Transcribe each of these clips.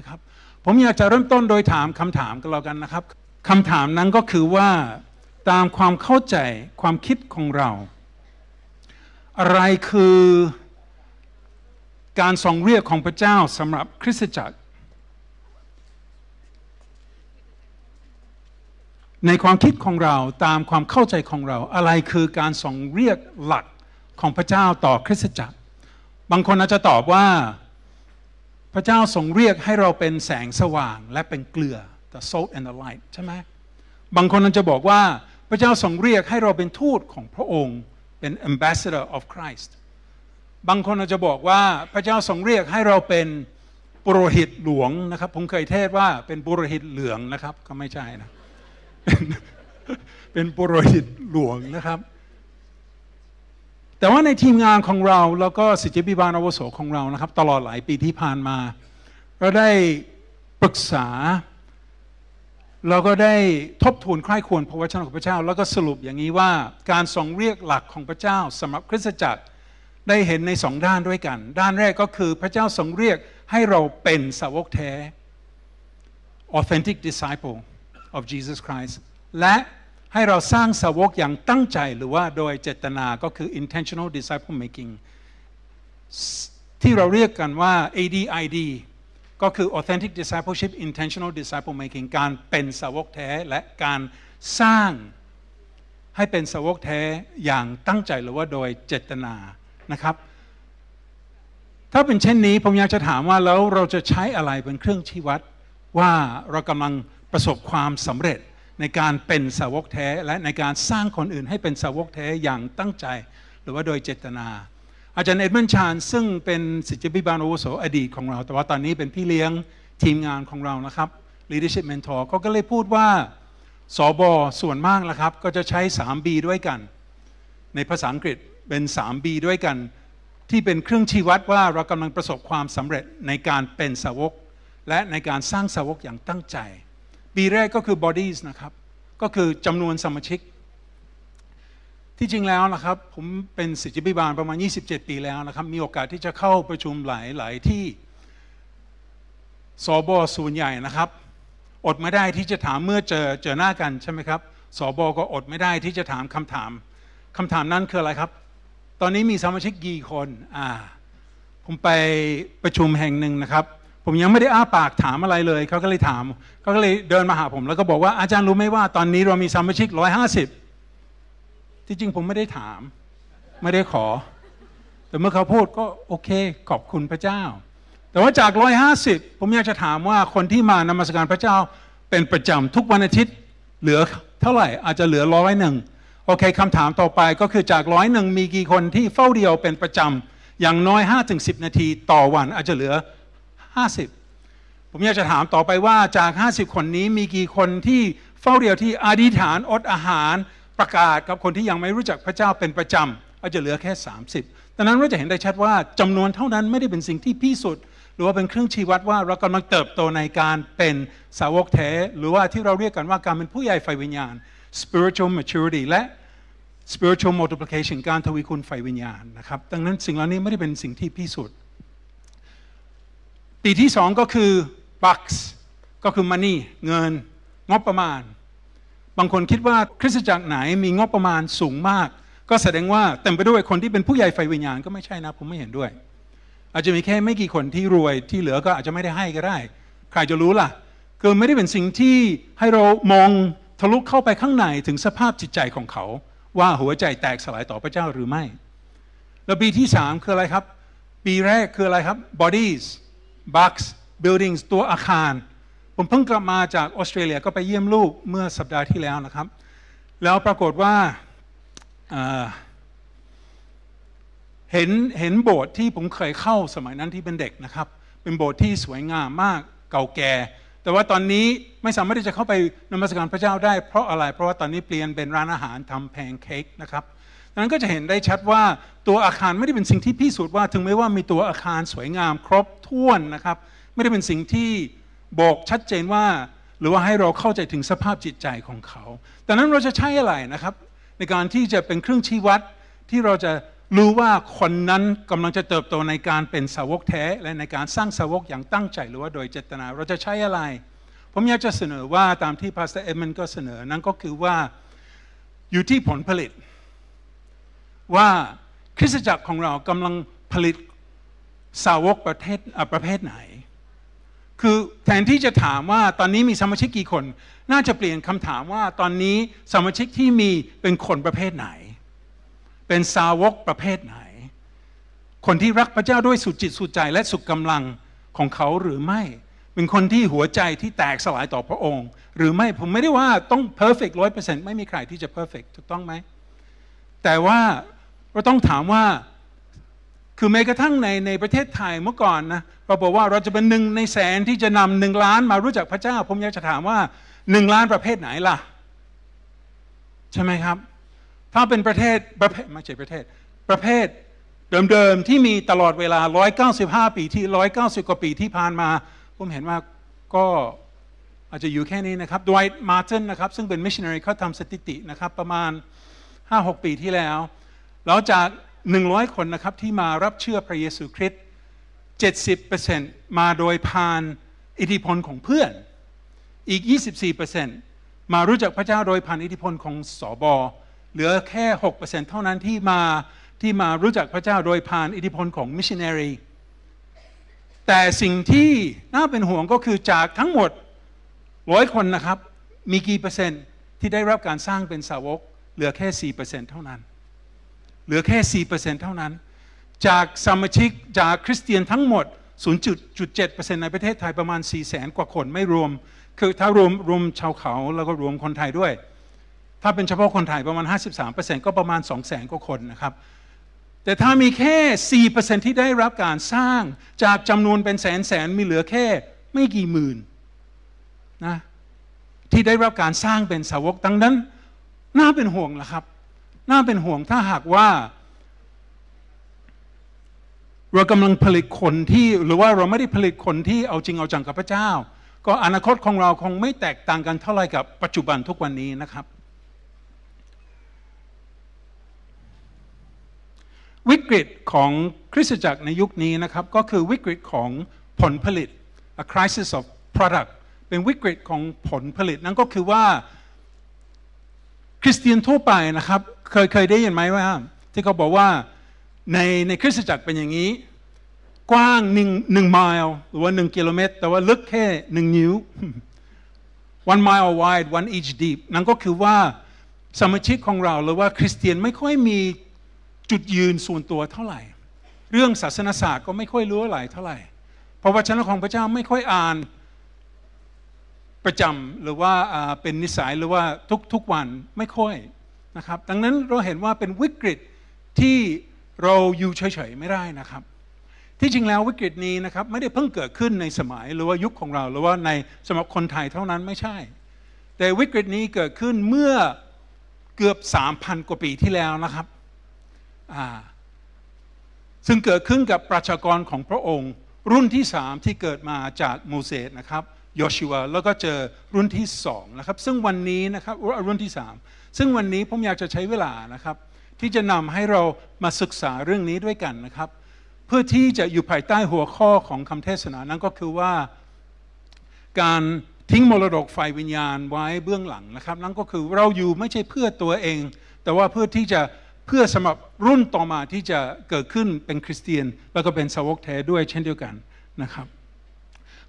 ะครับผม อยาก จะเริ่มต้นโดยถามคำถามกันแล้วกันนะครับคำถามนั้นก็คือว่าตามความเข้าใจความคิดของเรา อะไรคือการทรงเรียกของพระเจ้าสำหรับคริสตจักร ในความคิดของเรา ตามความเข้าใจของเรา อะไรคือการทรงเรียกหลัก ของพระเจ้าต่อคริสตจักร บางคนอาจจะตอบว่าระเจ้าทรงเรียกให้เราเป็นแสงสว่างและเป็นเกลือ the salt and the light ใช่ไหมบางคนนั้นจะบอกว่าพระเจ้าทรงเรียกให้เราเป็นทูตของพระองค์ เป็น ambassador of Christ บางคนอาจจะบอกว่าพระเจ้าทรงเรียกให้เราเป็นปุโรหิตหลวงนะครับ ผมเคยเทศว่าเป็นปุโรหิตเหลืองนะครับ ก็ไม่ใช่นะ เป็นปุโรหิตหลวงนะครับแต่ว่าในทีมงานของเรา แล้วก็สิทธิบิบาลอวโสของเรานะครับ ตลอดหลายปีที่ผ่านมา เราได้ปรึกษา เราก็ได้ทบทวนคร่ควรพระวจนะของพระเจ้า แล้วก็สรุปอย่างนี้ว่าการทรงเรียกหลักของพระเจ้าสำหรับคริสตจักรได้เห็นในสองด้านด้วยกัน ด้านแรกก็คือพระเจ้าทรงเรียกให้เราเป็นสาวกแท้ authentic disciple of Jesus Christ และให้เราสร้างสาวกอย่างตั้งใจหรือว่าโดยเจตนาก็คือ intentional disciple making ที่เราเรียกกันว่า ADID ก็คือ authentic discipleship intentional disciple making การเป็นสาวกแท้และการสร้างให้เป็นสาวกแท้อย่างตั้งใจหรือว่า โดยเจตนา นะครับ ถ้าเป็นเช่นนี้ผมอยากจะถามว่าแล้วเราจะใช้อะไรเป็นเครื่องชี้วัดว่าเรากำลังประสบความสำเร็จในการเป็นสาวกแท้และในการสร้างคนอื่นให้เป็นสาวกแท้อย่างตั้งใจหรือว่าโดยเจตนา อาจารย์เอ็ดมันชานซึ่งเป็นศิษยพิบาลอุโสอดีตของเรา แต่ว่าตอนนี้เป็นพี่เลี้ยงทีมงานของเรานะครับ leadership mentor ก็ก็เลยพูดว่าสอบอส่วนมากนะครับ ก็จะใช้ 3B ด้วยกัน ในภาษาอังกฤษเป็น 3B ด้วยกัน ที่เป็นเครื่องชี้วัดว่าเรากำลังประสบความสำเร็จในการเป็นสาวกและในการสร้างสาวกอย่างตั้งใจปีแรกก็คือ bodies นะครับ ก็คือจำนวนสมาชิก ที่จริงแล้วนะครับ ผมเป็นสิทธิบิบาลประมาณ 27 ปีแล้วนะครับ มีโอกาสที่จะเข้าประชุมหลายหลายที่ สบอส่วนใหญ่นะครับ อดไม่ได้ที่จะถามเมื่อเจอเจอหน้ากันใช่ไหมครับสบอก็อดไม่ได้ที่จะถามคำถามคำถามนั้นคืออะไรครับ ตอนนี้มีสมาชิกกี่คนอ่า ผมไปประชุมแห่งหนึ่งนะครับผมยังไม่ได้อ้าปากถามอะไรเลย เขาก็เลยถามเขาก็เลยเดินมาหาผม แล้วก็บอกว่าอาจารย์รู้ไหมว่า ตอนนี้เรามีสมาชิกร้อยห้าสิบที่จริง ผมไม่ได้ถามไม่ได้ขอ แต่เมื่อเขาพูดก็โอเค ขอบคุณพระเจ้า แต่ว่าจากร้อยห้าสิบผมอยากจะถามว่าคนที่มานมัสการพระเจ้าเป็นประจำทุกวันอาทิตย์เหลือเท่าไหร่ อาจจะเหลือร้อยหนึ่งโอเคคำถามต่อไปก็คือจากร้อยหนึ่งมีกี่คนที่เฝ้าเดียวเป็นประจำอย่างน้อยห้าถึงสิบนาที ต่อวันอาจจะเหลือ50ผมอยากจะถามต่อไปว่าจาก 50 คนนี้มีกี่คนที่เฝ้าเดียวที่อธิษฐานอดอาหารประกาศกับคนที่ยังไม่รู้จักพระเจ้าเป็นประจำก็จะเหลือแค่ 30ดังนั้นเราจะเห็นได้ชัดว่าจำนวนเท่านั้นไม่ได้เป็นสิ่งที่พิสุจน์หรือว่าเป็นเครื่องชี้วัดว่า เรากำลังเติบโตในการเป็นสาวกแท้ หรือว่าที่เราเรียกกันว่าการเป็นผู้ใหญ่ไฟวิญญาณ spiritual maturity และ spiritual multiplication การทวีคูณไฟวิญญาณนะครับ ดังนั้นสิ่งเหล่านี้ไม่ได้เป็นสิ่งที่พิสูจน์ตีที่สองก็คือบัคส์ก็คือมันนี่เงิน งบประมาณ บางคนคิดว่าคริสตจักรไหนมีงบประมาณสูงมาก ก็แสดงว่า เต็มไปด้วยคนที่เป็นผู้ใหญ่ไฟวิญญาณก็ไม่ใช่นะ ผมไม่เห็นด้วย อาจจะมีแค่ไม่กี่คนที่รวยที่เหลือก็อาจจะไม่ได้ให้ก็ได้ ใครจะรู้ล่ะคือไม่ได้เป็นสิ่งที่ให้เรามองทะลุเข้าไปข้างในถึงสภาพจิตใจของเขา ว่าหัวใจแตกสลายต่อพระเจ้าหรือไม่ แล้วปีที่สามคืออะไรครับ ปีแรกคืออะไรครับ bodies บัคส์บิลดิ้งตัวอาคาร ผมเพิ่งกลับมาจากออสเตรเลียก็ไปเยี่ยมลูกเมื่อสัปดาห์ที่แล้วนะครับ แล้วปรากฏว่า เห็นเห็นโบสถ์ที่ผมเคยเข้าสมัยนั้นที่เป็นเด็กนะครับ เป็นโบสถ์ที่สวยงามมากเก่าแก่ แต่ว่าตอนนี้ไม่สามารถที่จะเข้าไปนมัสการพระเจ้าได้เพราะอะไร เพราะว่าตอนนี้เปลี่ยนเป็นร้านอาหารทำแพนเค้กนะครับนั้นก็จะเห็นได้ชัดว่าตัวอาคารไม่ได้เป็นสิ่งที่พิสูจน์ว่าถึงแม้ว่ามีตัวอาคารสวยงามครบถ้วนนะครับ ไม่ได้เป็นสิ่งที่บอกชัดเจนว่าหรือว่าให้เราเข้าใจถึงสภาพจิตใจของเขา แต่นั้นเราจะใช้อะไรนะครับ ในการที่จะเป็นเครื่องชี้วัดที่เราจะรู้ว่าคนนั้นกำลังจะเติบโตในการเป็นสาวกแท้และในการสร้างสาวกอย่างตั้งใจหรือว่าโดยเจตนา เราจะใช้อะไรผมอยากจะเสนอว่าตามที่พาสเตอร์เอ็มมันก็เสนอนั่นก็คือว่าอยู่ที่ผลผลิตว่าคริสตจักรของเรากำลังผลิตสาวกประเทศประเภทไหน คือแทนที่จะถามว่าตอนนี้มีสมาชิกกี่คนน่าจะเปลี่ยนคำถามว่าตอนนี้สมาชิกที่มีเป็นคนประเภทไหน เป็นสาวกประเภทไหน คนที่รักพระเจ้าด้วยสุดจิตสุดใจและสุดกำลังของเขาหรือไม่ เป็นคนที่หัวใจที่แตกสลายต่อพระองค์ หรือไม่ผมไม่ได้ว่าต้องเพอร์เฟกต์ร้อยเปอร์เซ็นต์ไม่มีใครที่จะเพอร์เฟกต์ถูกต้องไหมแต่ว่าก็ต้องถามว่า คือแม้กระทั่งในในประเทศไทยเมื่อก่อนนะ เราบอกว่าเราจะเป็นหนึ่งในแสนที่จะนำหนึ่งล้านมารู้จักพระเจ้า ผมอยากจะถามว่าหนึ่งล้านประเภทไหนล่ะ ใช่ไหมครับ ถ้าเป็นประเทศประเภทไม่ใช่ประเทศ ประเภทเดิม ๆ ที่มีตลอดเวลา 195 ปีที่ 190 กว่าปีที่ผ่านมา ผมเห็นว่าก็อาจจะอยู่แค่นี้นะครับดวยมาร์ตินนะครับ ซึ่งเป็นมิชชันนารีเขาทำสถิตินะครับประมาณ5-6ปีที่แล้วแล้วจาก 100 คนนะครับที่มารับเชื่อพระเยซูคริสต์70%มาโดยผ่านอิทธิพลของเพื่อน อีก 24%มารู้จักพระเจ้าโดยผ่านอิทธิพลของสอบอเหลือแค่6%เท่านั้นที่มาที่มารู้จักพระเจ้าโดยผ่านอิทธิพลของมิชชันนารีแต่สิ่งที่น่าเป็นห่วงก็คือจากทั้งหมดร้อยคนนะครับมีกี่เปอร์เซ็นต์ที่ได้รับการสร้างเป็นสาวกเหลือแค่4%เท่านั้นเหลือแค่ 4%เท่านั้น จากสมาชิกจากคริสเตียนทั้งหมด 0.7%ในประเทศไทยประมาณ 4 0 0แสนกว่าคนไม่รวม คือถ้ารวมรวม ชาวเขาแล้วก็รวมคนไทยด้วย ถ้าเป็นเฉพาะคนไทย ประมาณ 53%ก็ประมาณ 2 0 0แสนกว่าคนนะครับ แต่ถ้ามีแค่ 4%ที่ได้รับการสร้าง จากจำนวนเป็นแสนแสนมีเหลือแค่ไม่กี่หมื่นนะ ที่ได้รับการสร้างเป็นสาวกดังนั้น น่าเป็นห่วงล่ะครับน่าเป็นห่วงถ้าหากว่า เรากำลังผลิตคนที่หรือว่าเราไม่ได้ผลิตคนที่เอาจริงเอาจังกับพระเจ้า ก็อนาคตของเราคงไม่แตกต่างกันเท่าไรกับปัจจุบันทุกวันนี้นะครับ วิกฤตของคริสตจักรในยุคนี้นะครับก็คือวิกฤตของผลผลิต a crisis of product เป็นวิกฤตของผลผลิตนั่นก็คือว่าคริสเตียนทั่วไปนะครับ เคยเคยได้ยินไหมว่า ที่เขาบอกว่าในในคริสตจักรเป็นอย่างนี้ กว้างหนึ่งหนึ่งไมล์หรือว่าหนึ่งกิโลเมตร แต่ว่าลึกแค่หนึ่งนิ้ว one mile wide one inch deep นั่นก็คือว่าสมาชิกของเราหรือว่าคริสเตียนไม่ค่อยมีจุดยืนส่วนตัวเท่าไหร่ เรื่องศาสนศาสตร์ก็ไม่ค่อยรู้อะไรเท่าไหร่เพราะวชนะของพระเจ้าไม่ค่อยอ่านประจำหรือว่าเป็นนิสัยหรือว่าทุกๆวันไม่ค่อยนะครับ ดังนั้นเราเห็นว่าเป็นวิกฤตที่เราอยู่เฉยๆไม่ได้นะครับ ที่จริงแล้ววิกฤตนี้นะครับไม่ได้เพิ่งเกิดขึ้นในสมัยหรือว่ายุคของเรา หรือว่าในสำหรับคนไทยเท่านั้นไม่ใช่ แต่วิกฤตนี้เกิดขึ้นเมื่อเกือบ3,000กว่าปีที่แล้วนะครับซึ่งเกิดขึ้นกับประชากรของพระองค์ รุ่นที่สามที่เกิดมาจากโมเสสนะครับโยชิวาแล้วก็เจอรุ่นที่สองนะครับ ซึ่งวันนี้นะครับรุ่นที่สามซึ่งวันนี้ผมอยากจะใช้เวลานะครับ ที่จะนำให้เรามาศึกษาเรื่องนี้ด้วยกันนะครับ เพื่อที่จะอยู่ภายใต้หัวข้อของคำเทศนานั้นก็คือว่าการทิ้งมรดกไฟวิญญาณไว้เบื้องหลังนะครับ นั่นก็คือเราอยู่ไม่ใช่เพื่อตัวเอง แต่ว่าเพื่อที่จะเพื่อสำหรับรุ่นต่อมาที่จะเกิดขึ้นเป็นคริสเตียน แล้วก็เป็นสาวกแท้ด้วยเช่นเดียวกันนะครับ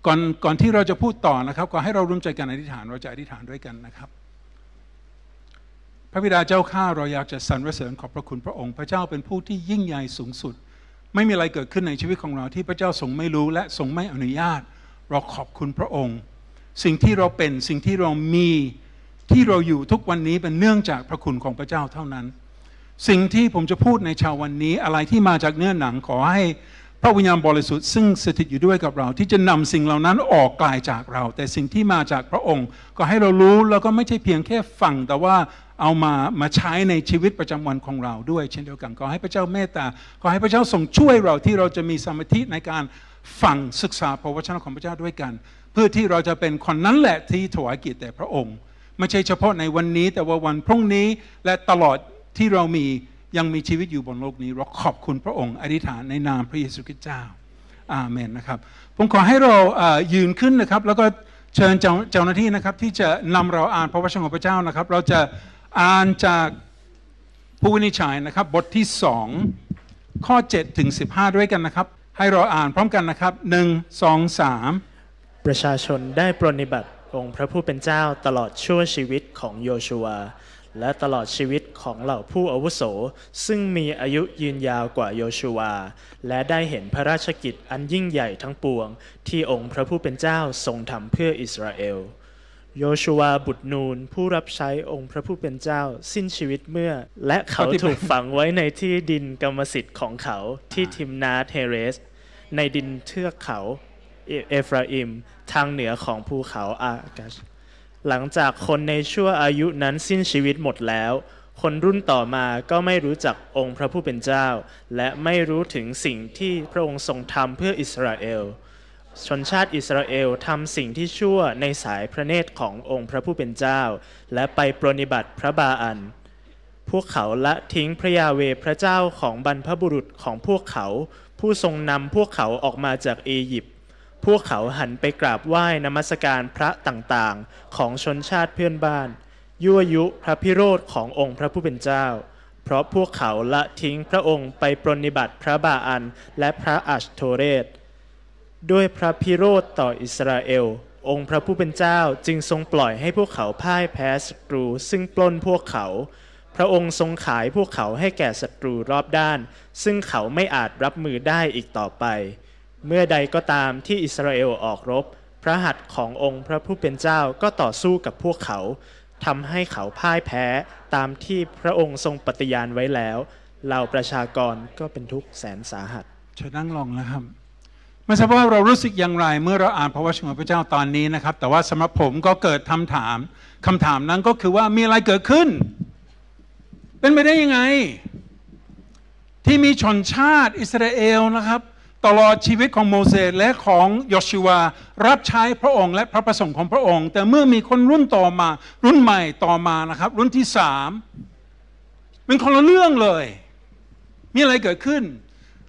ก่อนก่อนที่เราจะพูดต่อนะครับก็ให้เราร่วมใจกันอธิษฐานเราจะอธิษฐานด้วยกันนะครับ พระบิดาเจ้าข้าเราอยากจะสรรเสริญขอบพระคุณพระองค์ พระเจ้าเป็นผู้ที่ยิ่งใหญ่สูงสุด ไม่มีอะไรเกิดขึ้นในชีวิตของเรา ที่พระเจ้าทรงไม่รู้และทรงไม่อนุญาต เราขอบคุณพระองค์ สิ่งที่เราเป็นสิ่งที่เรามีที่เราอยู่ทุกวันนี้เป็นเนื่องจากพระคุณของพระเจ้าเท่านั้น สิ่งที่ผมจะพูดในชาววันนี้ อะไรที่มาจากเนื้อหนังขอให้พระวิญญาณบริสุทธิ์ซึ่งสถิตอยู่ด้วยกับเรา ที่จะนำสิ่งเหล่านั้นออกกลายจากเรา แต่สิ่งที่มาจากพระองค์ ก็ให้เรารู้แล้วก็ไม่ใช่เพียงแค่ฟังแต่ว่าเอามามาใช้ในชีวิตประจำวันของเราด้วยเช่นเดียวกันขอให้พระเจ้าเมตตาขอให้พระเจ้าทรงช่วยเราที่เราจะมีสมาธิในการฟังศึกษาพระวจนะของพระเจ้าด้วยกัน เพื่อที่เราจะเป็นคนนั้นแหละที่ถวายกิจแด่พระองค์ ไม่ใช่เฉพาะในวันนี้ แต่ว่าวันพรุ่งนี้และตลอดที่เรามียังมีชีวิตอยู่บนโลกนี้เราขอบคุณพระองค์อธิษฐานในนามพระเยซูคริสต์เจ้า อาเมนนะครับ ผมขอให้เรายืนขึ้นนะครับ แล้วก็เชิญเจ้าหน้าที่นะครับที่จะนำเราอ่านพระวจนะของพระเจ้านะครับ เราจะอ่านจากผู้วินิจฉัยนะครับ บทที่ 2 ข้อ 7 ถึง 15 ด้วยกันนะครับ ให้เราอ่านพร้อมกันนะครับ 1 2 3 ประชาชนได้ปรนิบัติองค์พระผู้เป็นเจ้าตลอดชั่วชีวิตของโยชัวและตลอดชีวิตของเหล่าผู้อาวุโสซึ่งมีอายุยืนยาวกว่าโยชูวา และได้เห็นพระราชกิจอันยิ่งใหญ่ทั้งปวง ที่องค์พระผู้เป็นเจ้าทรงทำเพื่ออิสราเอล โยชูวาบุตรนูนผู้รับใช้องค์พระผู้เป็นเจ้าสิ้นชีวิตเมื่อ และเขาถูกฝังไว้ในที่ดินกรรมสิทธิ์ของเขาที่ทิมนาเทเรส ในดินเทือกเขา เอฟราอิม ทางเหนือของภูเขาอากาชหลังจากคนในชั่วอายุนั้นสิ้นชีวิตหมดแล้ว คนรุ่นต่อมาก็ไม่รู้จักองค์พระผู้เป็นเจ้า และไม่รู้ถึงสิ่งที่พระองค์ทรงทำเพื่ออิสราเอล ชนชาติอิสราเอลทำสิ่งที่ชั่วในสายพระเนตรขององค์พระผู้เป็นเจ้า และไปปรนิบัติพระบาอัน พวกเขาละทิ้งพระยาเวพระเจ้าของบรรพบุรุษของพวกเขา ผู้ทรงนำพวกเขาออกมาจากอียิปต์พวกเขาหันไปกราบไหว้นมัสการพระต่างๆ ของชนชาติเพื่อนบ้านยั่วยุพระพิโรธขององค์พระผู้เป็นเจ้า เพราะพวกเขาละทิ้งพระองค์ไปปรนิบัติพระบาอันและพระอัชโทเรศด้วยพระพิโรธต่ออิสราเอล องค์พระผู้เป็นเจ้าจึงทรงปล่อยให้พวกเขาพ่ายแพ้ศัตรู ซึ่งปล้นพวกเขา พระองค์ทรงขายพวกเขาให้แก่ศัตรูรอบด้าน ซึ่งเขาไม่อาจรับมือได้อีกต่อไปเมื่อใดก็ตามที่อิสราเอลออกรบ พระหัตถ์ขององค์ พระผู้เป็นเจ้าก็ต่อสู้กับพวกเขาทำให้เขาพ่ายแพ้ตามที่พระองค์ทรงปฏิญาณไว้แล้วเหล่าประชากรก็เป็นทุกข์แสนสาหัสเชิญนั่งลงนะครับไม่ทราบว่าเรารู้สึกอย่างไรเมื่อเราอ่านพระวจนะพระเจ้าตอนนี้นะครับ แต่ว่าสำหรับผมก็เกิดคำถามคำถามนั้นก็คือว่ามีอะไรเกิดขึ้น เป็นไปได้ยังไง ที่มีชนชาติอิสราเอลนะครับตลอดชีวิตของโมเสสและของยอชูวา รับใช้พระองค์และพระประสงค์ของพระองค์ แต่เมื่อมีคนรุ่นต่อมา รุ่นใหม่ต่อมานะครับ รุ่นที่สามเป็นคนละเรื่องเลย มีอะไรเกิดขึ้น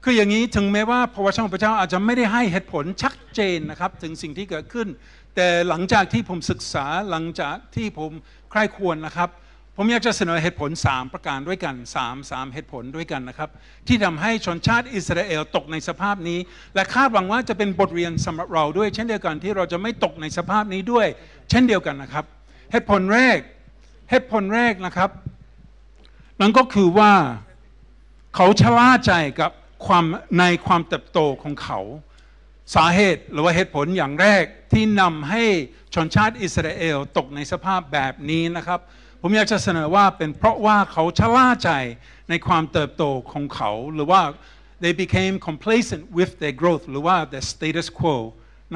คืออย่างนี้ถึงแม้ว่าพระวจนะของพระเจ้าอาจจะไม่ได้ให้เหตุผลชัดเจนนะครับ ถึงสิ่งที่เกิดขึ้น แต่หลังจากที่ผมศึกษาหลังจากที่ผมใคร่ควรนะครับผมอยากจะเสนอเหตุผล 3 ประการด้วยกัน3 3เหตุผลด้วยกันนะครับ ที่ทำให้ชนชาติอิสราเอลตกในสภาพนี้ และคาดหวังว่าจะเป็นบทเรียนสำหรับเราด้วย เช่นเดียวกันที่เราจะไม่ตกในสภาพนี้ด้วย เช่นเดียวกันนะครับ เหตุผลแรก เหตุผลแรกนะครับ นั่นก็คือว่าเขาชะล่าใจกับความ ในความเติบโตของเขา สาเหตุหรือว่าเหตุผลอย่างแรกที่นำให้ชนชาติอิสราเอลตกในสภาพแบบนี้นะครับผมอยากจะเสนอว่าเป็นเพราะว่าเขาชะล่าใจในความเติบโตของเขาหรือว่า they became complacent with their growth หรือว่า their status quo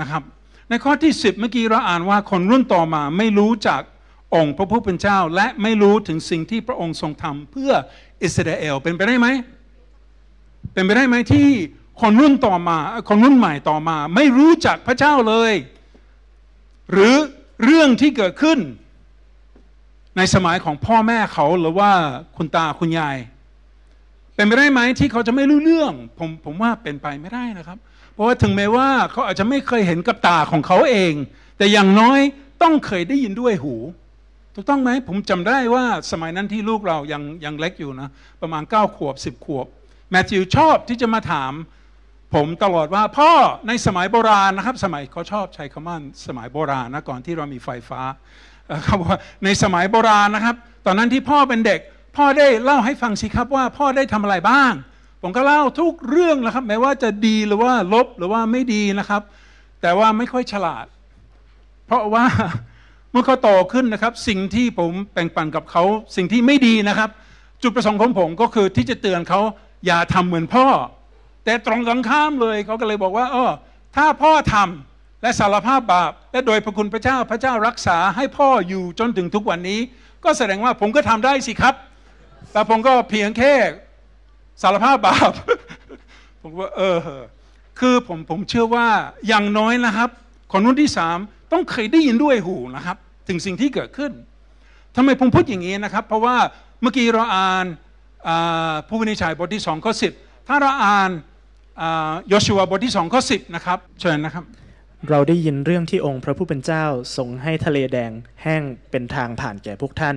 นะครับในข้อที่ 10 เมื่อกี้เราอ่านว่าคนรุ่นต่อมาไม่รู้จากองค์พระผู้เป็นเจ้า และไม่รู้ถึงสิ่งที่พระองค์ทรงทำเพื่ออิสราเอลเป็นไปได้ไหม เป็นไปได้ไหมที่คนรุ่นต่อมาคนรุ่นใหม่ต่อมาไม่รู้จักพระเจ้าเลย หรือเรื่องที่เกิดขึ้นในสมัยของพ่อแม่เขาหรือว่าคุณตาคุณยาย เป็นไปได้ไหมที่เขาจะไม่รู้เรื่องผมผมว่าเป็นไปไม่ได้นะครับ เพราะว่าถึงแม้ว่าเขาอาจจะไม่เคยเห็นกับตาของเขาเอง แต่อย่างน้อยต้องเคยได้ยินด้วยหูถูกต้องไหมผมจำได้ว่าสมัยนั้นที่ลูกเรายังยังเล็กอยู่นะประมาณ9ขวบ 10ขวบแมทธิวชอบที่จะมาถาม ผมตลอดว่า พ่อในสมัยโบราณนะครับ สมัยเขาชอบใช้คำว่าสมัยโบราณ นะ ก่อนที่เรามีไฟฟ้าเขาบอกว่าในสมัยโบราณนะครับ ตอนนั้นที่พ่อเป็นเด็ก พ่อได้เล่าให้ฟังสิครับว่าพ่อได้ทำอะไรบ้างผมก็เล่าทุกเรื่องนะครับแม้ว่าจะดีหรือว่าลบหรือว่าไม่ดีนะครับ แต่ว่าไม่ค่อยฉลาด เพราะว่าเมื่อเขาโตขึ้นนะครับสิ่งที่ผมแบ่งปันกับเขาสิ่งที่ไม่ดีนะครับ จุดประสงค์ของผมก็คือที่จะเตือนเขาอย่าทำเหมือนพ่อ แต่ตรงกันข้ามเลยเขาก็เลยบอกว่าออถ้าพ่อทำและสารภาพบาปและโดยพระคุณพระเจ้าพระเจ้ารักษาให้พ่ออยู่จนถึงทุกวันนี้ ก็แสดงว่าผมก็ทำได้สิครับ แต่ผมก็เพียงแค่สารภาพบาปผมว่าเออคือผมผมเชื่อว่าอย่างน้อยนะครับคนรุ่นที่สามต้องเคยได้ยินด้วยหูนะครับ ถึงสิ่งที่เกิดขึ้น ทำไมผมพูดอย่างนี้นะครับ เพราะว่าเมื่อกี้เราอ่านผู้วินิจฉัยบทที่สองข้อสิบถ้าเราอ่านโยชัวบทที่สองข้อสิบนะครับเชิญนะครับเราได้ยินเรื่องที่องค์พระผู้เป็นเจ้าทรงให้ทะเลแดงแห้งเป็นทางผ่านแก่พวกท่าน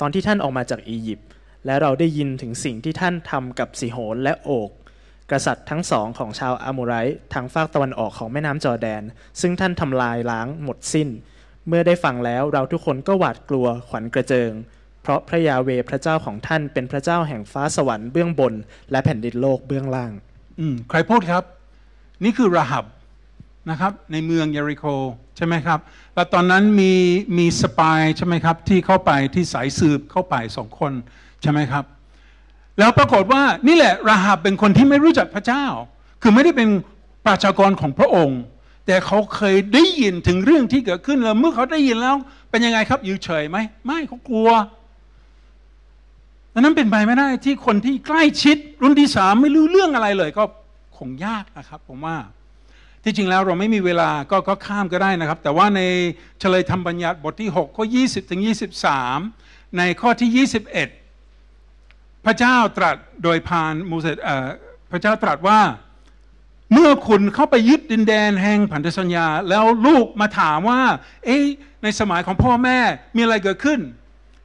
ตอนที่ท่านออกมาจากอียิปต์และเราได้ยินถึงสิ่งที่ท่านทำกับสิโหนและโอก กษัตริย์ทั้งสองของชาวอามูไรทางฝากตะวันออกของแม่น้ำจอแดน ซึ่งท่านทำลายล้างหมดสิ้น เมื่อได้ฟังแล้วเราทุกคนก็หวาดกลัวขวัญกระเจิงเพราะพระยาเวพระเจ้าของท่านเป็นพระเจ้าแห่งฟ้าสวรรค์เบื้องบน และแผ่นดินโลกเบื้องล่าง อืมใครพูดครับ นี่คือระหับนะครับในเมืองเยริโคใช่ไหมครับ แล้วตอนนั้นมีมีสปายใช่ไหมครับ ที่เข้าไปที่สายสืบเข้าไปสองคนใช่ไหมครับ แล้วปรากฏว่านี่แหละราหับเป็นคนที่ไม่รู้จักพระเจ้า คือไม่ได้เป็นประชากรของพระองค์ แต่เขาเคยได้ยินถึงเรื่องที่เกิดขึ้นแล้วเมื่อเขาได้ยินแล้วเป็นยังไงครับอยู่เฉยไหมไม่เขากลัว ดังนั้นเป็นไปไม่ได้ที่คนที่ใกล้ชิดรุ่นที่สามไม่รู้เรื่องอะไรเลยก็คงยากนะครับผมว่าที่จริงแล้วเราไม่มีเวลาก็ก็ข้ามก็ได้นะครับ แต่ว่าในเฉลยธรรมบัญญัติบทที่6ข้อ20ถึง23 ในข้อที่ 21 พระเจ้าตรัสโดยผ่านมูเสสพระเจ้าตรัสว่า เมื่อคุณเข้าไปยึดดินแดนแห่งพันธสัญญาแล้วลูกมาถามว่า เอ๊ในสมัยของพ่อแม่มีอะไรเกิดขึ้น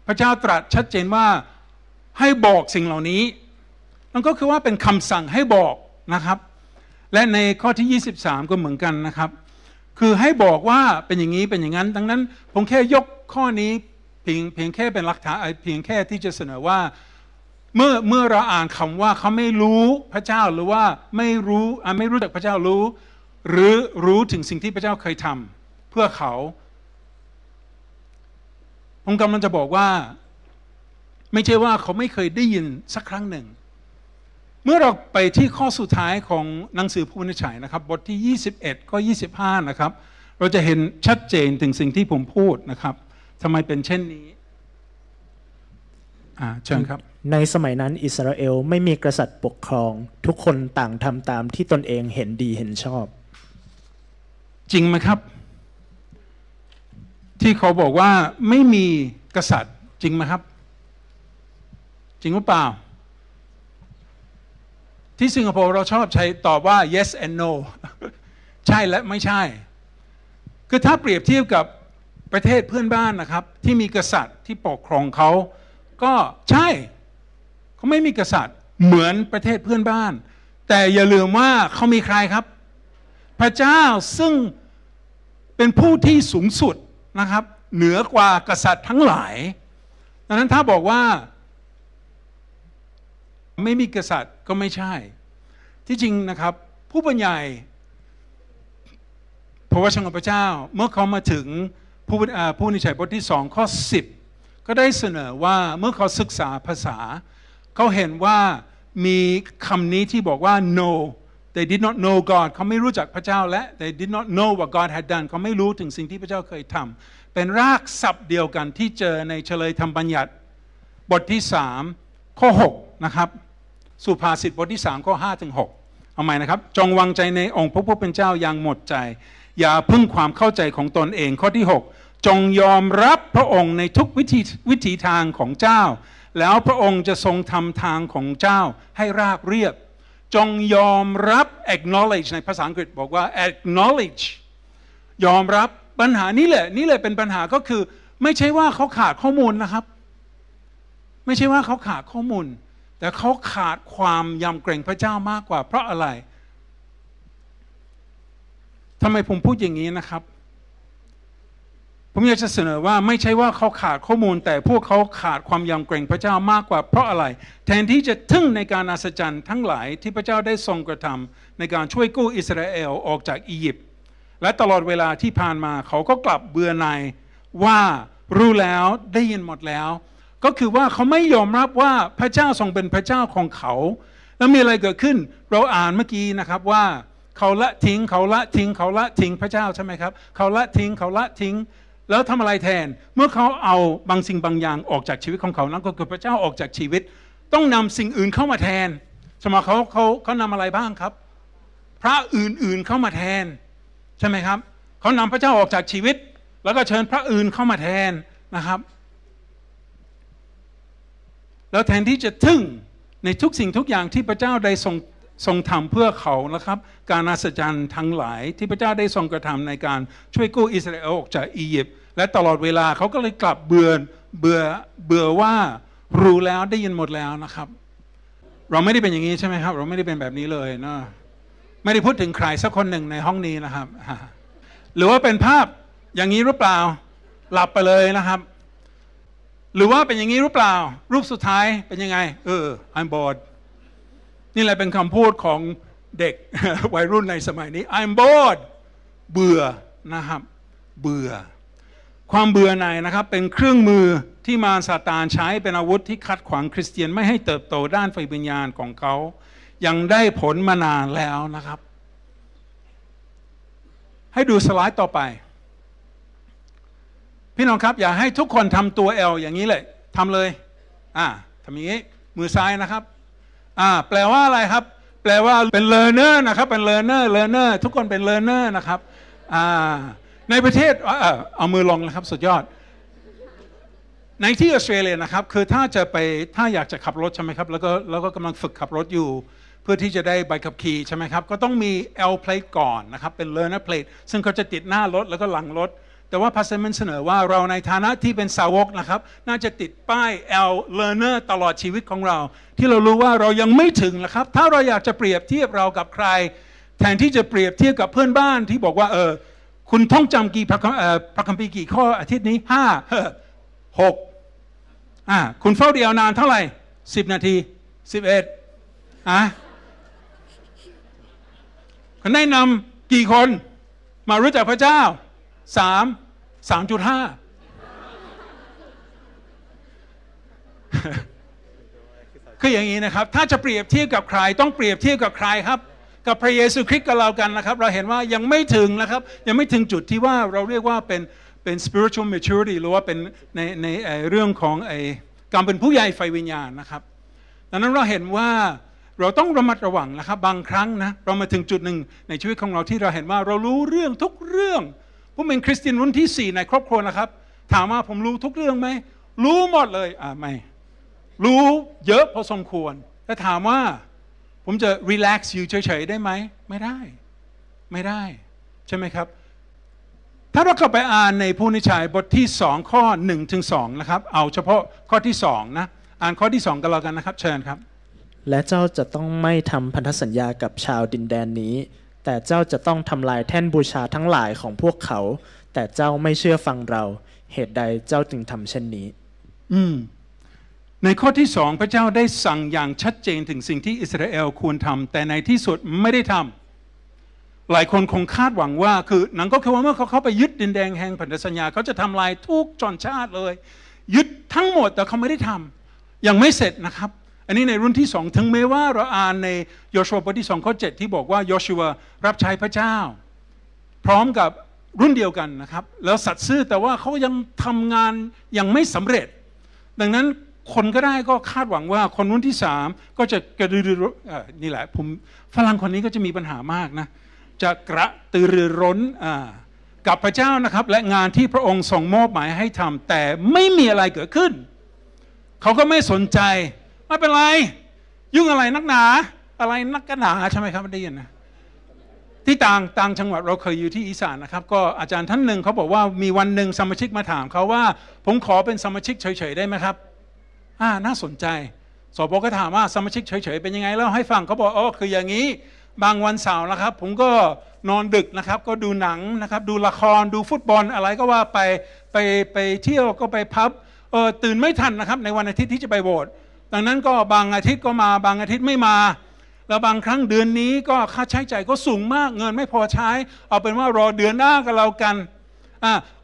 พระเจ้าตรัสชัดเจนว่าให้บอกสิ่งเหล่านี้นั่นก็คือว่าเป็นคำสั่งให้บอกนะครับและในข้อที่ 23 ก็เหมือนกันนะครับ คือให้บอกว่าเป็นอย่างนี้เป็นอย่างนั้น ดังนั้นผมแค่ยกข้อนี้เพียงเพียงแค่เป็นหลักฐานเพียงแค่ที่จะเสนอว่า เมื่อเมื่อเราอ่านคำว่าเขาไม่รู้พระเจ้าหรือว่าไม่รู้ไม่รู้จักพระเจ้ารู้ หรือรู้ถึงสิ่งที่พระเจ้าเคยทำ เพื่อเขาผมกำลังจะบอกว่าไม่ใช่ว่าเขาไม่เคยได้ยินสักครั้งหนึ่งเมื่อเราไปที่ข้อสุดท้ายของหนังสือผู้วินิจฉัยนะครับ บทที่ 21 ก็ 25 นะครับ เราจะเห็นชัดเจนถึงสิ่งที่ผมพูดนะครับทำไมเป็นเช่นนี้เชิญครับ ในสมัยนั้นอิสราเอลไม่มีกษัตริย์ปกครอง ทุกคนต่างทำตามที่ตนเองเห็นดีเห็นชอบ จริงไหมครับ ที่เขาบอกว่าไม่มีกษัตริย์จริงไหมครับ จริงหรือเปล่าที่สิงคโปร์เราชอบใช้ตอบว่า yes and no ใช่และไม่ใช่ คือถ้าเปรียบเทียบกับประเทศเพื่อนบ้านนะครับ ที่มีกษัตริย์ที่ปกครองเขา ก็ใช่เขาไม่มีกษัตริย์เหมือนประเทศเพื่อนบ้าน แต่อย่าลืมว่าเขามีใครครับ พระเจ้าซึ่งเป็นผู้ที่สูงสุดนะครับ เหนือกว่ากษัตริย์ทั้งหลาย ดังนั้นถ้าบอกว่าไม่มีกษัตริย์ก็ไม่ใช่ ที่จริงนะครับ ผู้บรรยายพระวชนะพระเจ้าเมื่อเขามาถึงผู้ผู้นิชัยบทที่สองข้อ 10 ก็ได้เสนอว่าเมื่อเขาศึกษาภาษา เขาเห็นว่ามีคำนี้ที่บอกว่า no they did not know God เขาไม่รู้จักพระเจ้าและ they did not know what God had done เขาไม่รู้ถึงสิ่งที่พระเจ้าเคยทำเป็นรากศัพท์เดียวกันที่เจอในเฉลยธรรมบัญญัติ บทที่3ข้อ6นะครับสุภาษิตบทที่3ข้อ5ถึง 6 เอาใหม่นะครับ จงวางใจในองค์พระผู้เป็นเจ้าอย่างหมดใจ อย่าพึ่งความเข้าใจของตนเองข้อที่ 6 จงยอมรับพระองค์ในทุกวิธีวิถีทางของเจ้า แล้วพระองค์จะทรงทำทางของเจ้าให้ราบเรียบ จงยอมรับ acknowledge ในภาษาอังกฤษบอกว่า acknowledge ยอมรับปัญหานี่แหละนี่แหละเป็นปัญหาก็คือ ไม่ใช่ว่าเขาขาดข้อมูลนะครับ ไม่ใช่ว่าเขาขาดข้อมูลแต่เขาขาดความยำเกรงพระเจ้ามากกว่า เพราะอะไร ทำไมผมพูดอย่างนี้นะครับ ผมอยากจะเสนอว่าไม่ใช่ว่าเขาขาดข้อมูล แต่พวกเขาขาดความยำเกรงพระเจ้ามากกว่า เพราะอะไร แทนที่จะทึ่งในการอัศจรรย์ทั้งหลายที่พระเจ้าได้ทรงกระทำ ในการช่วยกู้อิสราเอลออกจากอียิปต์และตลอดเวลาที่ผ่านมา เขาก็กลับเบื่อหน่ายว่ารู้แล้วได้ยินหมดแล้วก็คือว่าเขาไม่ยอมรับว่าพระเจ้าทรงเป็นพระเจ้าของเขา แล้วมีอะไรเกิดขึ้น เราอ่านเมื่อกี้นะครับว่าเขาละทิ้ง เขาละทิ้งเขาละทิ้งพระเจ้าใช่ไหมครับ เขาละทิ้งเขาละทิ้ง แล้วทำอะไรแทน เมื่อเขาเอาบางสิ่งบางอย่างออกจากชีวิตของเขานั้นก็คือพระเจ้าออกจากชีวิต ต้องนำสิ่งอื่นเข้ามาแทน สมัยเขาเขาเขานำอะไรบ้างครับ พระอื่นๆเข้ามาแทน ใช่ไหมครับ เขานำพระเจ้าออกจากชีวิตแล้วก็เชิญพระอื่นเข้ามาแทนนะครับแล้วแทนที่จะทึ่งในทุกสิ่งทุกอย่างที่พระเจ้าได้ทรงทรงทำเพื่อเขานะครับ การอัศจรรย์ทั้งหลาย ที่พระเจ้าได้ทรงกระทำในการช่วยกู้อิสราเอลออกจากอียิปต์และตลอดเวลาเขาก็เลยกลับเบื่อเบื่อเบื่อว่ารู้แล้วได้ยินหมดแล้วนะครับ เราไม่ได้เป็นอย่างนี้ใช่ไหมครับ เราไม่ได้เป็นแบบนี้เลยนะ ไม่ได้พูดถึงใครสักคนหนึ่งในห้องนี้นะครับหรือว่าเป็นภาพอย่างนี้หรือเปล่าหลับไปเลยนะครับหรือว่าเป็นอย่างนี้รึอเปล่า รูปสุดท้ายเป็นยังไง เออ I'm bored นี่แหละเป็นคำพูดของเด็กวัยรุ่นในสมัยนี้ I'm bored เบื่อนะครับ เบื่อ ความเบื่อในนะครับ เป็นเครื่องมือที่มารซาตานใช้เป็นอาวุธที่ขัดขวางคริสเตียน ไม่ให้เติบโตด้านไฟวิญญาณของเขายังได้ผลมานานแล้วนะครับ ให้ดูสไลด์ต่อไปพี่น้องครับอย่าให้ทุกคนทำตัวเอลอย่างนี้เลยทำเลย อ่าทำอย่างนี้มือซ้ายนะครับ อ่าแปลว่าอะไรครับ แปลว่าเป็นเลเนอร์นะครับเป็นเลเนอร์เลเนอร์ทุกคนเป็นเลเนอร์นะครับ อ่าในประเทศเอามือลงนะครับสุดยอด ในที่ออสเตรเลียนะครับคือถ้าจะไปถ้าอยากจะขับรถใช่ไหมครับแล้วก็แล้วก็กำลังฝึกขับรถอยู่ เพื่อที่จะได้ใบขับขี่ใช่ไหมครับก็ต้องมี L plate ก่อนนะครับเป็น learner plate ซึ่งเขาจะติดหน้ารถ แล้วก็หลังรถแต่ว่าพัสดุมันเสนอว่าเราในฐานะที่เป็นสาวกนะครับ น่าจะติดป้าย L Learner ตลอดชีวิตของเรา ที่เรารู้ว่าเรายังไม่ถึงนะครับ ถ้าเราอยากจะเปรียบเทียบเรากับใคร แทนที่จะเปรียบเทียบกับเพื่อนบ้านที่บอกว่าเออคุณท่องจำกี่พระพระคัมภีร์กี่ข้ออาทิตย์นี้ห้าหกอ่าคุณเฝ้าเดียวนานเท่าไหร่สิบนาทีสิบเอ็ดอ่ะคุณแนะนำกี่คน มารู้จักพระเจ้าสามสามจุดห้าคืออย่างนี้นะครับ ถ้าจะเปรียบเทียบกับใคร ต้องเปรียบเทียบกับใครครับ กับพระเยซูคริสต์กับเรากันนะครับ เราเห็นว่ายังไม่ถึงนะครับ ยังไม่ถึงจุดที่ว่าเราเรียกว่าเป็นเป็น spiritual maturity หรือว่าเป็นในในเรื่องของไอการเป็นผู้ใหญ่ไฟวิญญาณนะครับ ดังนั้นเราเห็นว่าเราต้องระมัดระวังนะครับ บางครั้งนะเรามาถึงจุดหนึ่งในชีวิตของเราที่เราเห็นว่าเรารู้เรื่องทุกเรื่องผมเป็นคริสเตียนรุ่นที่ 4 ในครอบครัวนะครับ ถามว่าผมรู้ทุกเรื่องไหม รู้หมดเลยอ่าไม่ รู้เยอะพอสมควร แต่ถามว่า ผมจะรีแลกซ์อยู่เฉยๆได้ไหมไม่ได้ ไม่ได้ ใช่ไหมครับ ถ้าเรากลับไปอ่านในผู้นิชัยบทที่2ข้อ1ถึง2นะครับ เอาเฉพาะข้อที่2นะอ่านข้อที่2กันแล้วกันนะครับ เชิญครับ และเจ้าจะต้องไม่ทำพันธสัญญากับชาวดินแดนนี้แต่เจ้าจะต้องทำลายแท่นบูชาทั้งหลายของพวกเขา แต่เจ้าไม่เชื่อฟังเรา เหตุใดเจ้าจึงทำเช่นนี้ อืม ในข้อที่สองพระเจ้าได้สั่งอย่างชัดเจนถึงสิ่งที่อิสราเอลควรทำแต่ในที่สุดไม่ได้ทำ หลายคนคงคาดหวังว่าคือ หนังก็คือว่าเมื่อเขาเข้าไปยึดดินแดงแห่งพันธสัญญา เขาจะทำลายทุกจนชาติเลย ยึดทั้งหมดแต่เขาไม่ได้ทำยังไม่เสร็จนะครับอันนี้ในรุ่นที่สองถึงแม้ว่า เราอ่านในโยชูวาบทที่สองข้อเจ็ดที่บอกว่า โยชูวารับใช้พระเจ้า พร้อมกับรุ่นเดียวกันนะครับ แล้วสัตว์ซื่อแต่ว่าเขายังทำงาน ยังไม่สำเร็จ ดังนั้นคนก็ได้ก็คาดหวังว่า คนรุ่นที่สามก็จะกระดือรือนี่แหละผมฝรั่งคนนี้ก็จะมีปัญหามากนะ จะกระตือรือร้นกับพระเจ้านะครับ และงานที่พระองค์ส่งมอบหมายให้ทำ แต่ไม่มีอะไรเกิดขึ้นเขาก็ไม่สนใจไม่เป็นไรยุ่งอะไรนักหนาอะไรนักกระหนาใช่ไหมครับได้ยินนะที่ต่างต่างจังหวัดเราเคยอยู่ที่อีสานนะครับ ก็อาจารย์ท่านหนึ่งเขาบอกว่ามีวันหนึ่งสมาชิกมาถามเขาว่าผมขอเป็นสมาชิกเฉย ๆ ได้ไหมครับอ่าน่าสนใจสบก็ถามว่าสมาชิกเฉยๆเป็นยังไง แล้วให้ฟังเขาบอกอ๋อคืออย่างนี้บางวันเสาร์นะครับผมก็นอนดึกนะครับ ก็ดูหนังนะครับดูละครดูฟุตบอลอะไรก็ว่าไปไปไปเที่ยวก็ไปพับเออตื่นไม่ทันนะครับ ในวันอาทิตย์ที่จะไปโบสถ์ดังนั้นก็บางอาทิตย์ก็มาบางอาทิตย์ไม่มา แล้วบางครั้งเดือนนี้ก็ค่าใช้จ่ายก็สูงมาก เงินไม่พอใช้ เอาเป็นว่ารอเดือนหน้ากับเรากัน